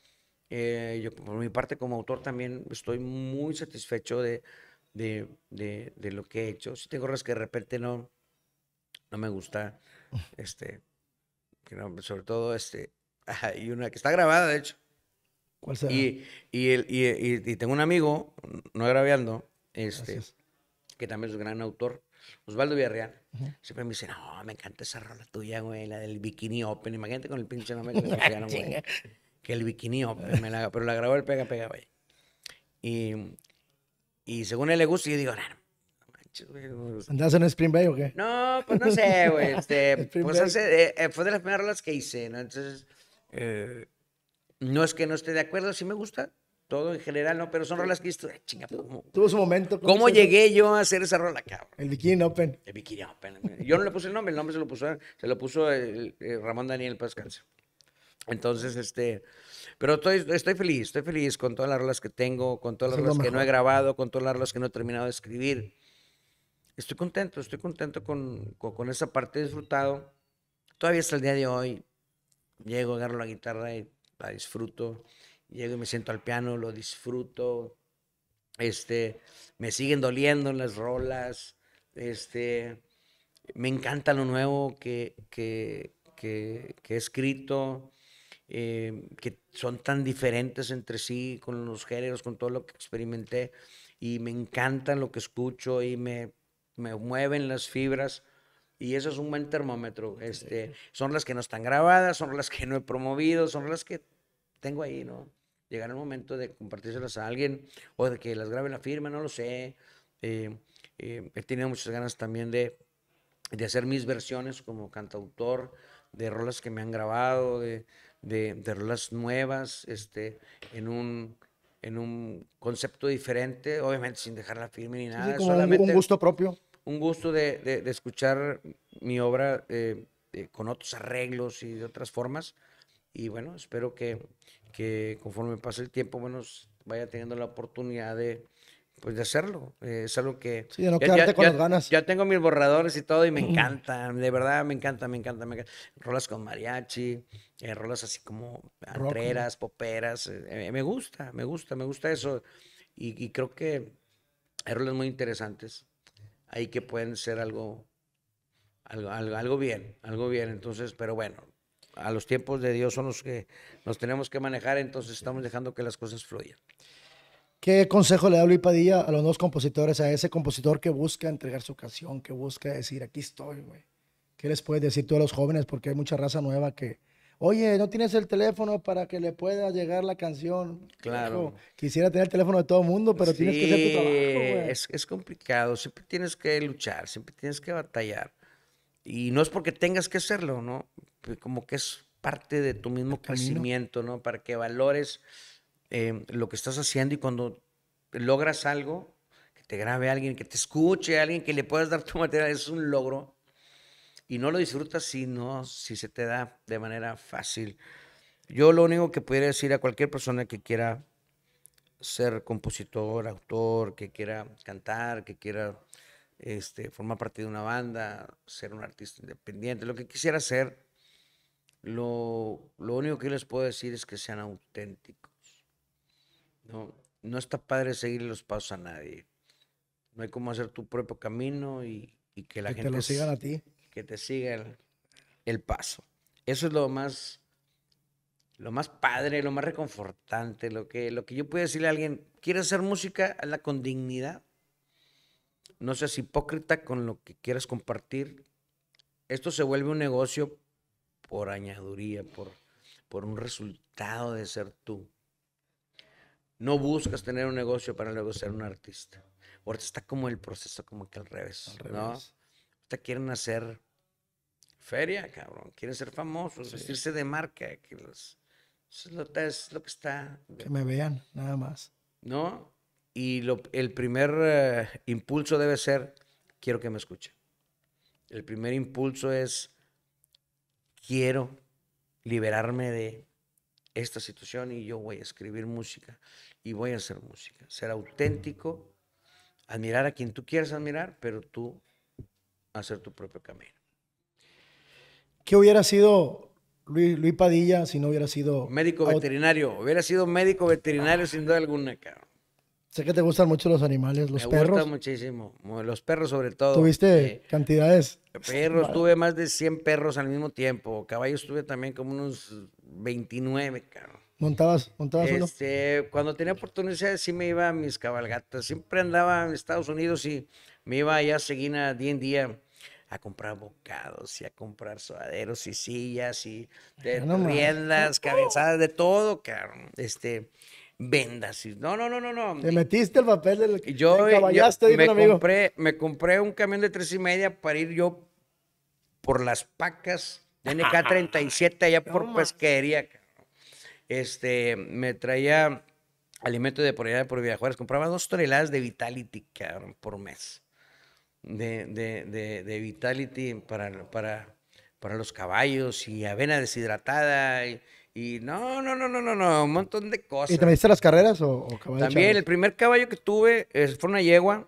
Eh, yo, por mi parte, como autor, también estoy muy satisfecho de, de, de, lo que he hecho. Si tengo cosas que de repente no, no me gusta, este, sobre todo este, hay una que está grabada, de hecho. ¿Cuál será? Y, y, el, y, y, tengo un amigo, no grabando, este, que también es un gran autor, Osvaldo Villarreal, siempre me dice, no, me encanta esa rola tuya, güey, la del Bikini Open. Imagínate con el pinche nombre que le güey. Que el Bikini Open me la pero la grabó el Pega Pega, güey. Y, y según él le gusta, yo digo, no, güey. Pues". ¿Andás en Spring Bay o qué? No, pues no sé, güey. Este, pues hace, eh, eh, fue de las primeras rolas que hice, ¿no? Entonces, eh, no es que no esté de acuerdo, sí me gusta todo en general, ¿no? Pero son rolas que esto, ah, chinga, pues, Tuvo su momento. ¿Cómo, llegué yo a hacer esa rola, El Bikini Open. El Bikini Open. Yo no le puse el nombre, el nombre se lo puso, se lo puso el, Ramón Daniel Pascal. Entonces, este, pero estoy, estoy feliz, estoy feliz con todas las rolas que tengo, con todas las rolas que no he grabado, con todas las rolas que no he terminado de escribir. Estoy contento, estoy contento con, con, esa parte disfrutado. Todavía hasta el día de hoy llego, agarro la guitarra y la disfruto. Llego y me siento al piano, lo disfruto. Este, me siguen doliendo las rolas. Este, me encanta lo nuevo que, he escrito. Em, que son tan diferentes entre sí, con los géneros, con todo lo que experimenté, y me encanta lo que escucho y me, me mueven las fibras. Y eso es un buen termómetro. Este, son las que no están grabadas, son las que no he promovido, son las que tengo ahí, ¿no? llegará el momento de compartírselas a alguien o de que las en la firma, no lo sé. Eh, eh, he tenido muchas ganas también de, hacer mis versiones como cantautor de rolas que me han grabado, de, de, rolas nuevas, este, en un en un concepto diferente, obviamente sin dejar la firma ni nada. solamente un gusto propio. Un gusto de, escuchar mi obra eh, con otros arreglos y de otras formas. Y bueno, espero que, que conforme pase el tiempo, bueno, vaya teniendo la oportunidad de, pues de hacerlo. Eh, es algo que... Sí, de ya, con ganas. Ya tengo mis borradores y todo y me encantan, de verdad me encanta, me encanta, me encanta. Rolas con mariachi, eh, rolas así como andreras, poperas, eh, me gusta, me gusta, me gusta eso. Y, creo que hay rolas muy interesantes ahí que pueden ser algo, algo, algo bien, algo bien. Entonces, pero bueno, a los tiempos de Dios son los que nos tenemos que manejar, entonces estamos dejando que las cosas fluyan. ¿Qué consejo le da Luis Padilla a los nuevos compositores, a ese compositor que busca entregar su canción, que busca decir, aquí estoy, güey? ¿Qué les puedes decir tú a los jóvenes? Porque hay mucha raza nueva que, oye, no tienes el teléfono para que le pueda llegar la canción. Claro. quisiera tener el teléfono de todo el mundo, pero tienes que hacer tu trabajo. Güey. Es, es complicado, siempre tienes que luchar, siempre tienes que batallar. Y no es porque tengas que hacerlo, ¿no? como que es parte de tu mismo crecimiento, ¿no? Para que valores eh, lo que estás haciendo y cuando logras algo, que te grabe alguien, que te escuche alguien, que le puedas dar tu material, es un logro. Y no lo disfrutas si no, si se te da de manera fácil. Yo lo único que pudiera decir a cualquier persona que quiera ser compositor, autor, que quiera cantar, que quiera este, formar parte de una banda, ser un artista independiente, lo que quisiera ser, lo, único que les puedo decir es que sean auténticos. No, no está padre seguir los pasos a nadie. No hay cómo hacer tu propio camino y, que la gente. te lo sigan a ti. Que te siga el, paso. Eso es lo más. Lo más padre, lo más reconfortante, lo que, lo que yo puedo decirle a alguien, ¿quieres hacer música? Hazla con dignidad. No seas hipócrita con lo que quieras compartir. Esto se vuelve un negocio por añaduría, por, por un resultado de ser tú. No buscas tener un negocio para luego ser un artista. Ahorita está como el proceso, como que al revés, ¿no? Ahorita quieren hacer feria, cabrón. Quieren ser famosos, vestirse de marca. Que eso es lo, que está. Que me vean, nada más. ¿No? Y lo, el primer eh, impulso debe ser, quiero que me escuchen. El primer impulso es, quiero liberarme de esta situación y yo voy a escribir música y voy a hacer música. Ser auténtico, admirar a quien tú quieras admirar, pero tú hacer tu propio camino. ¿Qué hubiera sido Luis, Padilla si no hubiera sido... Médico veterinario, hubiera sido médico veterinario sin duda alguna, cabrón. Sé que te gustan mucho los animales, los perros. Me gustan muchísimo, los perros sobre todo. ¿Tuviste eh, cantidades? Perros, tuve más de 100 perros al mismo tiempo. Caballos tuve también como unos 29, caro. ¿Montabas, montabas este, Cuando tenía oportunidad sí me iba a mis cabalgatas. Siempre andaba en Estados Unidos y me iba allá a Seguina día en día a comprar bocados y a comprar suaderos y sillas y riendas, cabezadas, de todo, caro. Este, vendas. No, no, no, no, no. Te metiste el papel del yo, yo me amigo. compré, me compré un camión de tres y media para ir yo por las pacas de NK 37 allá por pesquería. Este, me traía alimento de por allá por viajeros. Compraba dos toneladas de Vitality, cabrón, por mes. De, de, de, de Vitality para, para, para los caballos y avena deshidratada. Y, y no, no, no, no, no, no, un montón de cosas. ¿Y te las carreras o, o También, el primer caballo que tuve fue una yegua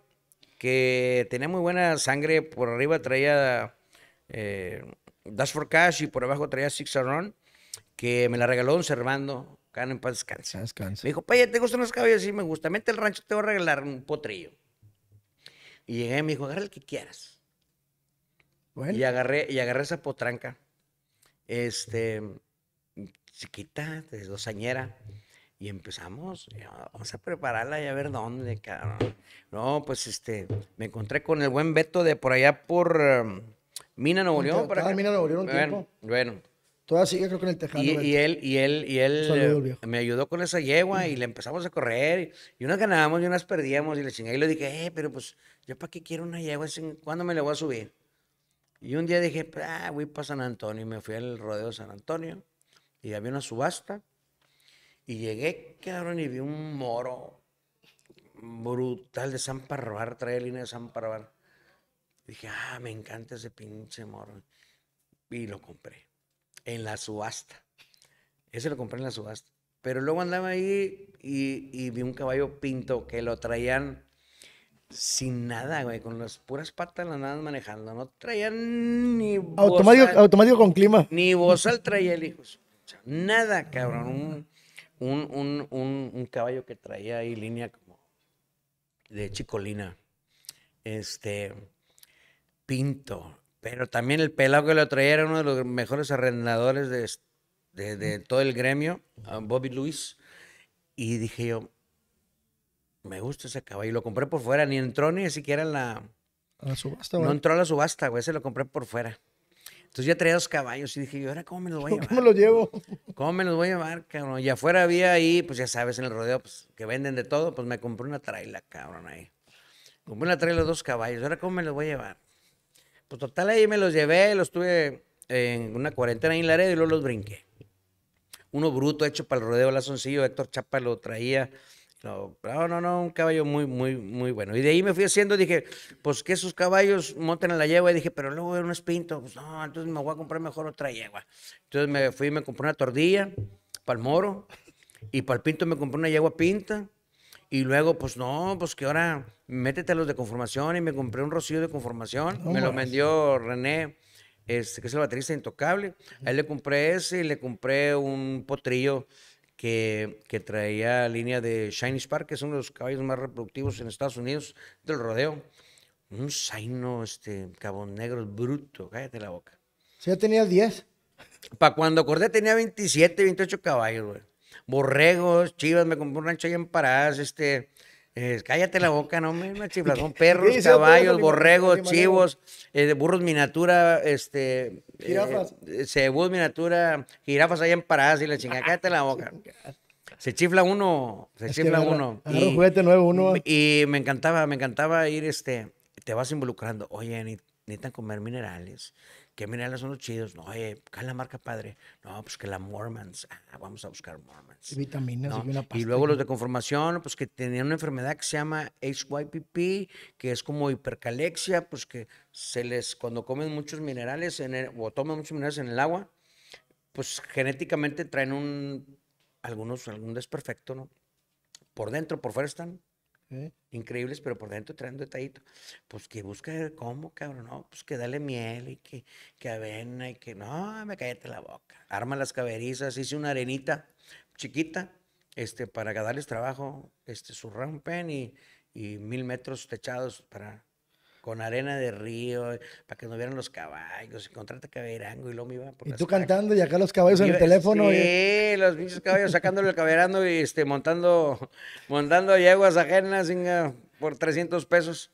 que tenía muy buena sangre. Por arriba traía eh, Dash for Cash y por abajo traía Six Around, que me la regaló un Servando. can en paz descansa. Me dijo, paya, ¿te gustan los caballos? Sí, me gusta. Mete el rancho, te voy a regalar un potrillo. Y llegué y me dijo, agarra el que quieras. Bueno. Y agarré, y agarré esa potranca. Este chiquita, de dos Y empezamos, ah, vamos a prepararla y a ver dónde, cabrón. No, pues este, me encontré con el buen Beto de por allá por em, Mina Nuevo León. Mina Nuevo León un tiempo. Bueno. Todavía sigue creo que en el tejado. Y, él, y él, y él eh, me ayudó con esa yegua y le empezamos a correr. Y, unas ganábamos y unas perdíamos y le chingué. Y le dije, eh, pero pues, ¿yo para qué quiero una yegua? ¿Cuándo me la voy a subir? Y un día dije, ah, voy para San Antonio. Y me fui al rodeo de San Antonio y había una subasta. Y llegué, cabrón, y vi un moro brutal de San Parrobar. trae línea de San Parrobar. Dije, ah, me encanta ese pinche moro. Y lo compré en la subasta. Ese lo compré en la subasta. Pero luego andaba ahí y, vi un caballo pinto que lo traían sin nada, güey, con las puras patas las nada manejando. No traían ni. Automático, automático con clima. Ni bozal traía el hijo. Nada, cabrón. Un, un, un, un caballo que traía ahí línea como de chicolina. Este, pinto. Pero también el pelado que lo traía era uno de los mejores arrendadores de, de, todo el gremio, Bobby Luis. Y dije yo, me gusta ese caballo. Y lo compré por fuera, ni entró ni siquiera en la... subasta, No entró a la subasta, güey. Se lo compré por fuera. Entonces ya traía dos caballos y dije, ¿y ahora cómo me los voy a llevar? ¿Cómo los llevo? ¿Cómo me los voy a llevar, cabrón? Y afuera había ahí, pues ya sabes, en el rodeo, pues que venden de todo, pues me compré una traila, cabrón, ahí. Compré una traila de dos caballos, ¿ahora cómo me los voy a llevar? Pues total, ahí me los llevé, los tuve en una cuarentena ahí en red y luego los brinqué. Uno bruto hecho para el rodeo, lazoncillo, Héctor Chapa lo traía. No, no, no, un caballo muy, muy, muy bueno. Y de ahí me fui haciendo, dije, pues que esos caballos monten a la yegua. Y dije, pero luego era un espinto. Pues no, entonces me voy a comprar mejor otra yegua. Entonces me fui y me compré una tordilla para el moro. Y para el pinto me compré una yegua pinta. Y luego, pues no, pues que ahora métete los de conformación. Y me compré un rocío de conformación. me lo vendió René, este, que es el baterista intocable. A él le compré ese y le compré un potrillo que, que, traía línea de Shiny Spark, que es uno de los caballos más reproductivos en Estados Unidos del rodeo. Un saino, este, cabón negro, bruto, cállate la boca. ¿Se ha tenía 10. Para cuando acordé tenía 27, 28 caballos, güey. Borregos, chivas, me compré un rancho ahí en Parás, este, cállate la boca, no me chifla Son perros, caballos, borregos, chivos, eh, burros miniatura, este. Jirafas. Eh, eh, cebús miniatura, jirafas ahí paradas y la chingada. Ah, cállate la boca. Se chifla uno, se chifla uno. y, me encantaba, me encantaba ir, este, te vas involucrando. Oye, necesitan comer minerales ¿Qué minerales son los chidos? No, oye, ¿qué la marca padre? No, pues que la Mormons. Ah, vamos a buscar Mormons. Y vitaminas y Y luego los de conformación, pues que tenían una enfermedad que se llama HYPP, que es como hipercalexia, pues que se les, cuando comen muchos minerales en o toman muchos minerales en el agua, pues genéticamente traen un, algunos, algún desperfecto, ¿no? Por dentro, por fuera están Increíbles, pero por dentro traen un detallito. Pues que busca cómo, cabrón, no, pues que dale miel y que, que avena y que no, me cállate la boca. Arma las caberizas, hice una arenita chiquita, este, para darles trabajo, este, su rampen y mil metros techados para con arena de río, para que no vieran los caballos, y contrata caberango, y lo me iba por Y tú cantando, y acá los caballos en el teléfono. Sí, los pinches caballos sacándole el caberango y este, montando, montando yeguas ajenas por 300 pesos.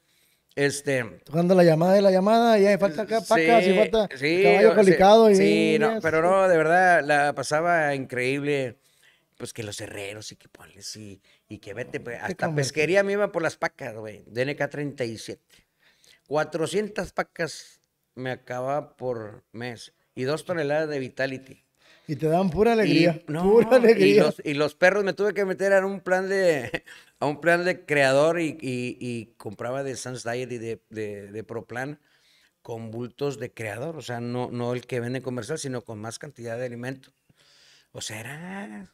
Este. Tocando la llamada y la llamada, y ahí falta acá, pacas, y falta caballo colicado. y, sí pero no, de verdad, la pasaba increíble. Pues que los herreros y que ponles y, y que vete, pues, hasta pesquería me iba por las pacas, güey, DNK 37. 400 pacas me acaba por mes y dos toneladas de Vitality. Y te dan pura alegría. pura alegría. Y los, perros me tuve que meter a un plan de, a un plan de creador y, compraba de Sans Diet y de, de, Proplan con bultos de creador. O sea, no, no el que vende comercial, sino con más cantidad de alimento. O sea, era.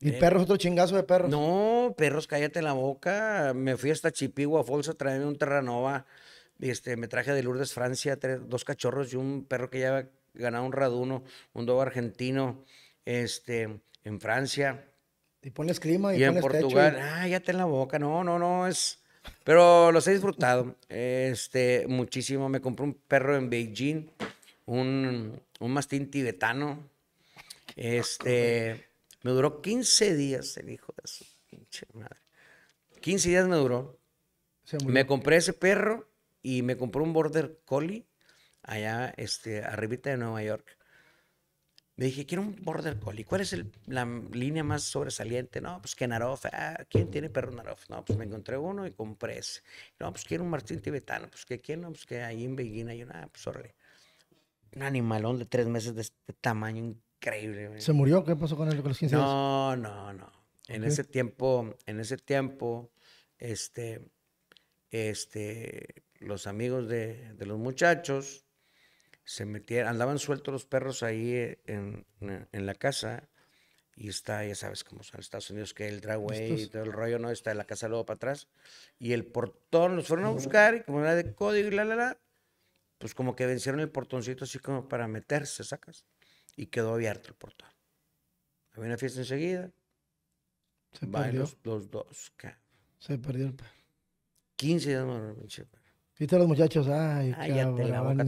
¿Y perros, otro chingazo de perros? No, perros, cállate la boca. Me fui hasta Chipigua Falls a un Terranova este, me traje de Lourdes, Francia, dos cachorros y un perro que ya ganado un raduno, un dogo argentino, este, en Francia. Y pones clima y, en Portugal. Ah, ya te en la boca. No, no, no, es... Pero los he disfrutado este, muchísimo. Me compré un perro en Beijing, un, mastín tibetano. Este, me duró 15 días el hijo de su pinche madre. 15 días me duró. Me compré ese perro y me compró un Border Collie allá este, arribita de Nueva York. Me dije, quiero un Border Collie. ¿Cuál es la línea más sobresaliente? No, pues que Naroff. Ah, ¿Quién tiene perro Narof? No, pues me encontré uno y compré ese. No, pues quiero un Martín Tibetano. Pues que quién, no, pues que ahí en Beijing hay una, ah, pues Un animalón de tres meses de este tamaño increíble. ¿Se murió? ¿Qué pasó con él con los 15 No, no, no. En ese tiempo, en ese tiempo, este, este, los amigos de, de los muchachos se metieron, andaban sueltos los perros ahí eh, en, en, la casa y está, ya sabes cómo son Estados Unidos, que el dragway y todo el rollo, ¿no? Está de la casa luego para atrás y el portón, los fueron a buscar y como era de código y la, la, la, pues como que vencieron el portoncito así como para meterse, sacas, y quedó abierto el portón. Había una fiesta enseguida. Se perdió. Los, dos, Se perdió el 15 días Viste los muchachos, ay,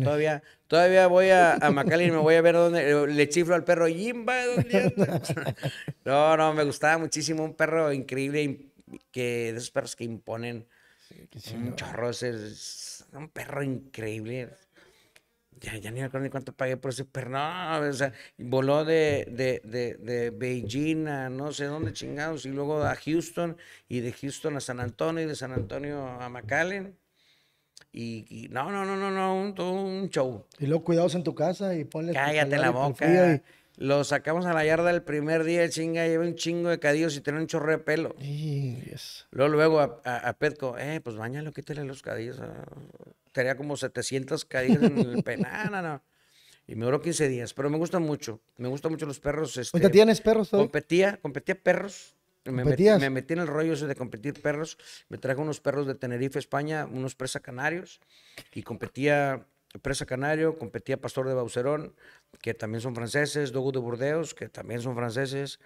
Todavía, todavía voy a, a y me voy a ver dónde le chiflo al perro Jimba. no, no, me gustaba muchísimo un perro increíble que de esos perros que imponen sí, un chorro. un perro increíble. Ya, ya, ni me acuerdo ni cuánto pagué por ese perro. No, voló de, de, de, Beijing a no sé dónde chingados y luego a Houston y de Houston a San Antonio y de San Antonio a McAllen. Y, no, no, no, no, no, un, todo un show. Y luego cuidados en tu casa y ponle. Cállate la boca. Lo sacamos a la yarda el primer día, el chinga, lleva un chingo de cadillos y tiene un chorro de pelo. Luego, luego a, Petco, eh, pues bañalo, quítale los cadillos. Ah, tenía como 700 cadillos en el penal, No, no, Y me duró 15 días, pero me gusta mucho. Me gustan mucho los perros. Este, tienes perros Competía, competía perros me metí, me en el rollo ese de competir perros. Me trajo unos perros de Tenerife, España, unos presa canarios. Y competía presa canario, competía pastor de Baucerón, que también son franceses, Dogo de Burdeos, que también son franceses,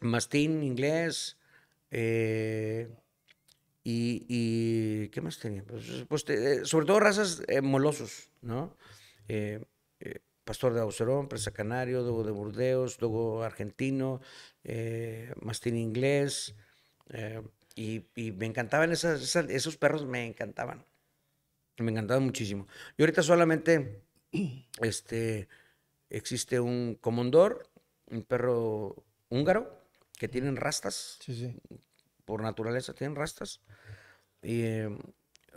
mastín inglés. Eh, y, ¿qué más tenía? Pues, pues, eh, sobre todo razas eh, molosos, ¿no? pastor de Baucerón presa canario, dogo de Burdeos, dogo argentino, eh, mastín inglés, eh, y, me encantaban esos perros, me encantaban. Me encantaban muchísimo. Y ahorita solamente este, existe un comondor, un perro húngaro, que tienen rastas. Por naturaleza tienen rastas. Y, eh,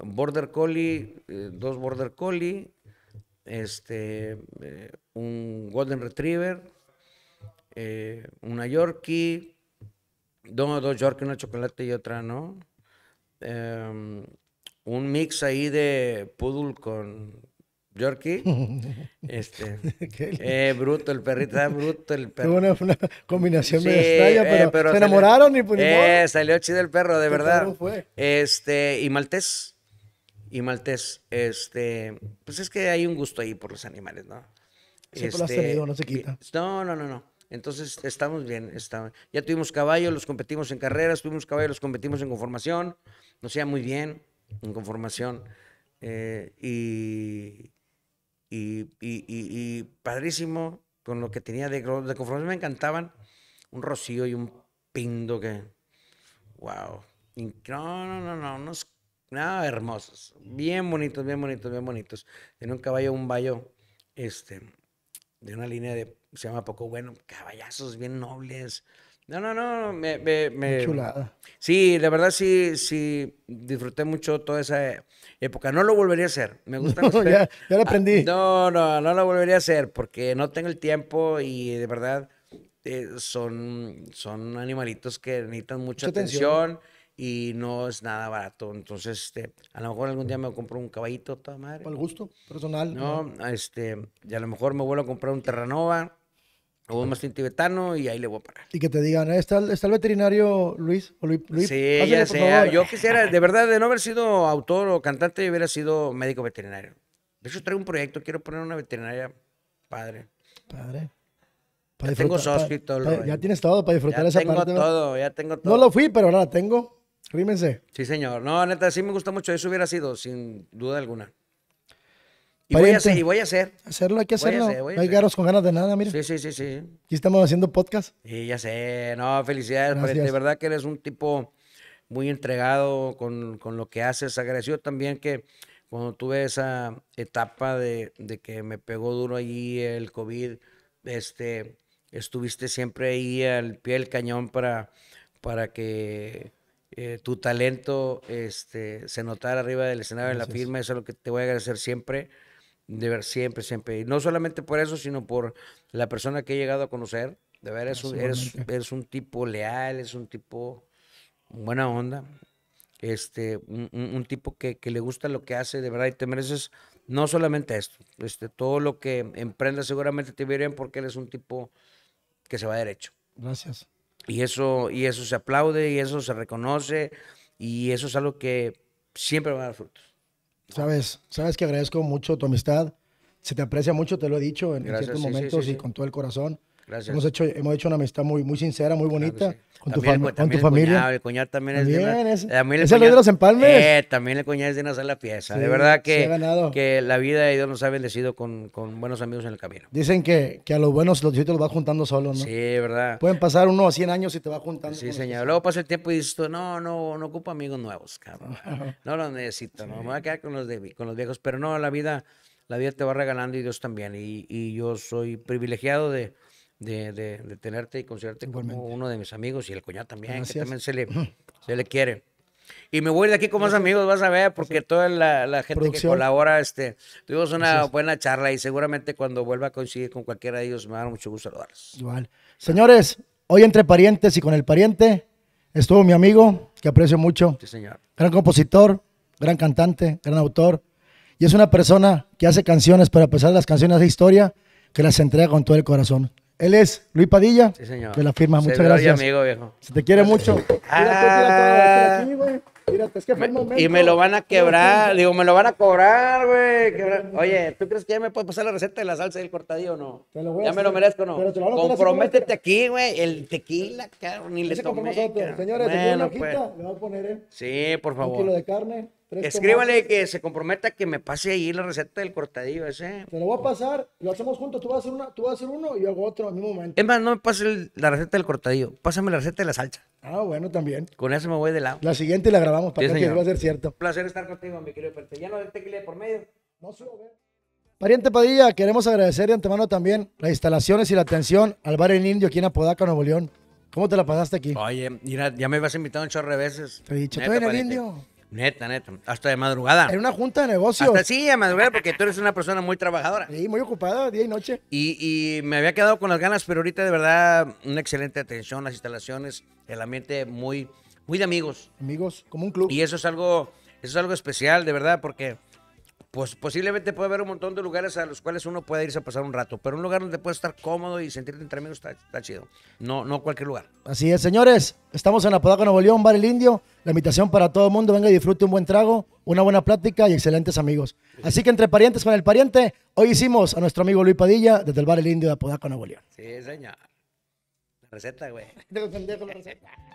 border collie, dos border collie, este, un golden retriever, eh, una Yorkie, dos, dos Yorkie, una chocolate y otra no. Em, un mix ahí de poodle con Yorkie. Este, eh, bruto, el perrito bruto. El perro. Una, una combinación de estrella, eh, pero, se enamoraron y pues, eh, salió chido el perro, de verdad. Fue? Este, y maltés. Y maltés. Este, pues es que hay un gusto ahí por los animales, ¿no? Este, no, no, no, no. Entonces estamos bien. ya tuvimos caballos, los competimos en carreras, tuvimos caballos, los competimos en conformación. Nos iba muy bien en conformación. Eh, y, y, padrísimo con lo que tenía de, conformación. Me encantaban un rocío y un pindo que. ¡Wow! No, no, no, no, hermosos. Bien bonitos, bien bonitos, bien bonitos. En un caballo, un vallo este, de una línea de se llama Poco Bueno, caballazos bien nobles. No, no, no, me... Sí, la verdad sí, sí, disfruté mucho toda esa época. No lo volvería a hacer, me gusta. No, ya, lo aprendí. Ah, no, no, no lo volvería a hacer porque no tengo el tiempo y de verdad eh, son, son animalitos que necesitan mucha, atención. y no es nada barato. Entonces, este, a lo mejor algún día me compro un caballito, toda madre. gusto personal. No, este, y a lo mejor me vuelvo a comprar un Terranova o un mastín tibetano y ahí le voy a parar. Y que te digan, ¿está, el veterinario Luis? sí, ya Yo quisiera, de verdad, de no haber sido autor o cantante, yo hubiera sido médico veterinario. De hecho, traigo un proyecto, quiero poner una veterinaria padre. Padre. Ya tengo ya tienes todo para disfrutar ya esa tengo todo, ya tengo todo. No lo fui, pero ahora la tengo. Rímense. Sí, señor. No, neta, sí me gusta mucho. Eso hubiera sido, sin duda alguna. Y voy, a hacer, Hacerlo, hay que hacerlo. no hay garros con ganas de nada, mira. Sí, sí, sí, sí. Aquí estamos haciendo podcast. Sí, ya sé. No, felicidades, De verdad que eres un tipo muy entregado con, lo que haces. Agradecido también que cuando tuve esa etapa de, que me pegó duro allí el COVID, este, estuviste siempre ahí al pie del cañón para, para que eh, tu talento este, se notara arriba del escenario de la firma. Eso es lo que te voy a agradecer siempre. De ver siempre, siempre. Y no solamente por eso, sino por la persona que he llegado a conocer. De ver, eres, un, tipo leal, es un tipo buena onda. Este, un, tipo que, le gusta lo que hace, de verdad, y te mereces no solamente esto, este, todo lo que emprendas seguramente te verían porque es un tipo que se va derecho. Gracias. Y eso, y eso se aplaude, y eso se reconoce, y eso es algo que siempre va a dar frutos. Sabes, sabes que agradezco mucho tu amistad. Se te aprecia mucho, te lo he dicho en, ciertos momentos y con todo el corazón. Gracias. Hemos hecho, hemos hecho una amistad muy, sincera, muy bonita. Con, tu con tu, familia. el cuñado también, es de es, también el cuñado, de los empalmes. Eh, también el cuñado es de una sola pieza. de verdad que, que la vida de Dios nos ha bendecido con, con buenos amigos en el camino. Dicen que, que a los buenos los te los vas juntando solos, ¿no? Sí, verdad. Pueden pasar uno a 100 años y te vas juntando. Sí, señor. Luego pasa el tiempo y dices tú, no, no, no ocupo amigos nuevos, cabrón. No los necesito, no. Me voy a quedar con los, con los viejos. Pero no, la vida, la vida te va regalando y Dios también. y yo soy privilegiado de de, de, de tenerte y considerarte como uno de mis amigos y el cuñado también, que también se le, se le quiere. Y me voy de aquí con más amigos, vas a ver, porque toda la, la gente que colabora, este, tuvimos una buena charla y seguramente cuando vuelva a coincidir con cualquiera de ellos me va a dar mucho gusto saludarlos. Igual. Señores, hoy entre parientes y con el pariente estuvo mi amigo, que aprecio mucho. señor. Gran compositor, gran cantante, gran autor. Y es una persona que hace canciones, pero a pesar de las canciones de historia, que las entrega con todo el corazón. Él es Luis Padilla. Sí, señor. De la firma. Muchas gracias. amigo, viejo. Se te quiere mucho. Ah, es que y me lo van a quebrar, digo, me lo van a cobrar, güey. Oye, ¿tú crees que ya me puedes pasar la receta de la salsa y el cortadillo o no? ya me lo merezco, ¿no? Pero te lo Comprométete este. aquí, güey. El tequila, caro ni le tomé. Señores, una pues. le voy a poner, ¿eh? Sí, por favor. Un kilo de carne. Escríbale que se comprometa que me pase ahí la receta del cortadillo ese. Te lo voy a pasar, lo hacemos juntos. Tú vas a hacer, una, tú uno y yo hago otro al mismo momento. Es más, no me pases la receta del cortadillo, pásame la receta de la salsa. Ah, bueno, también. Con eso me voy de lado. La siguiente la grabamos para que que va a ser cierto. Un placer estar contigo, mi querido Ya no hay tequila por medio. No se Pariente Padilla, queremos agradecer de antemano también las instalaciones y la atención al bar El Indio aquí en Apodaca, Nuevo León. ¿Cómo te la pasaste aquí? Oye, ya me ibas invitado un chorro de Te he dicho, en el Indio. Neta, neta. Hasta de madrugada. En una junta de negocios. Hasta sí, a madrugada, porque tú eres una persona muy trabajadora. Sí, muy ocupada, día y noche. Y, me había quedado con las ganas, pero ahorita de verdad, una excelente atención, las instalaciones, el ambiente muy, muy de amigos. Amigos, como un club. Y eso es algo, eso es algo especial, de verdad, porque pues posiblemente puede haber un montón de lugares a los cuales uno puede irse a pasar un rato, pero un lugar donde puedes estar cómodo y sentirte entre amigos está, chido. No, no cualquier lugar. Así es, señores. Estamos en Apodaca, Nuevo León, Bar El Indio. La invitación para todo el mundo. Venga y disfrute un buen trago, una buena plática y excelentes amigos. Así que entre parientes con el pariente, hoy hicimos a nuestro amigo Luis Padilla desde el Bar El Indio de Apodaca, Nuevo León. Sí, señor. La receta, güey. receta.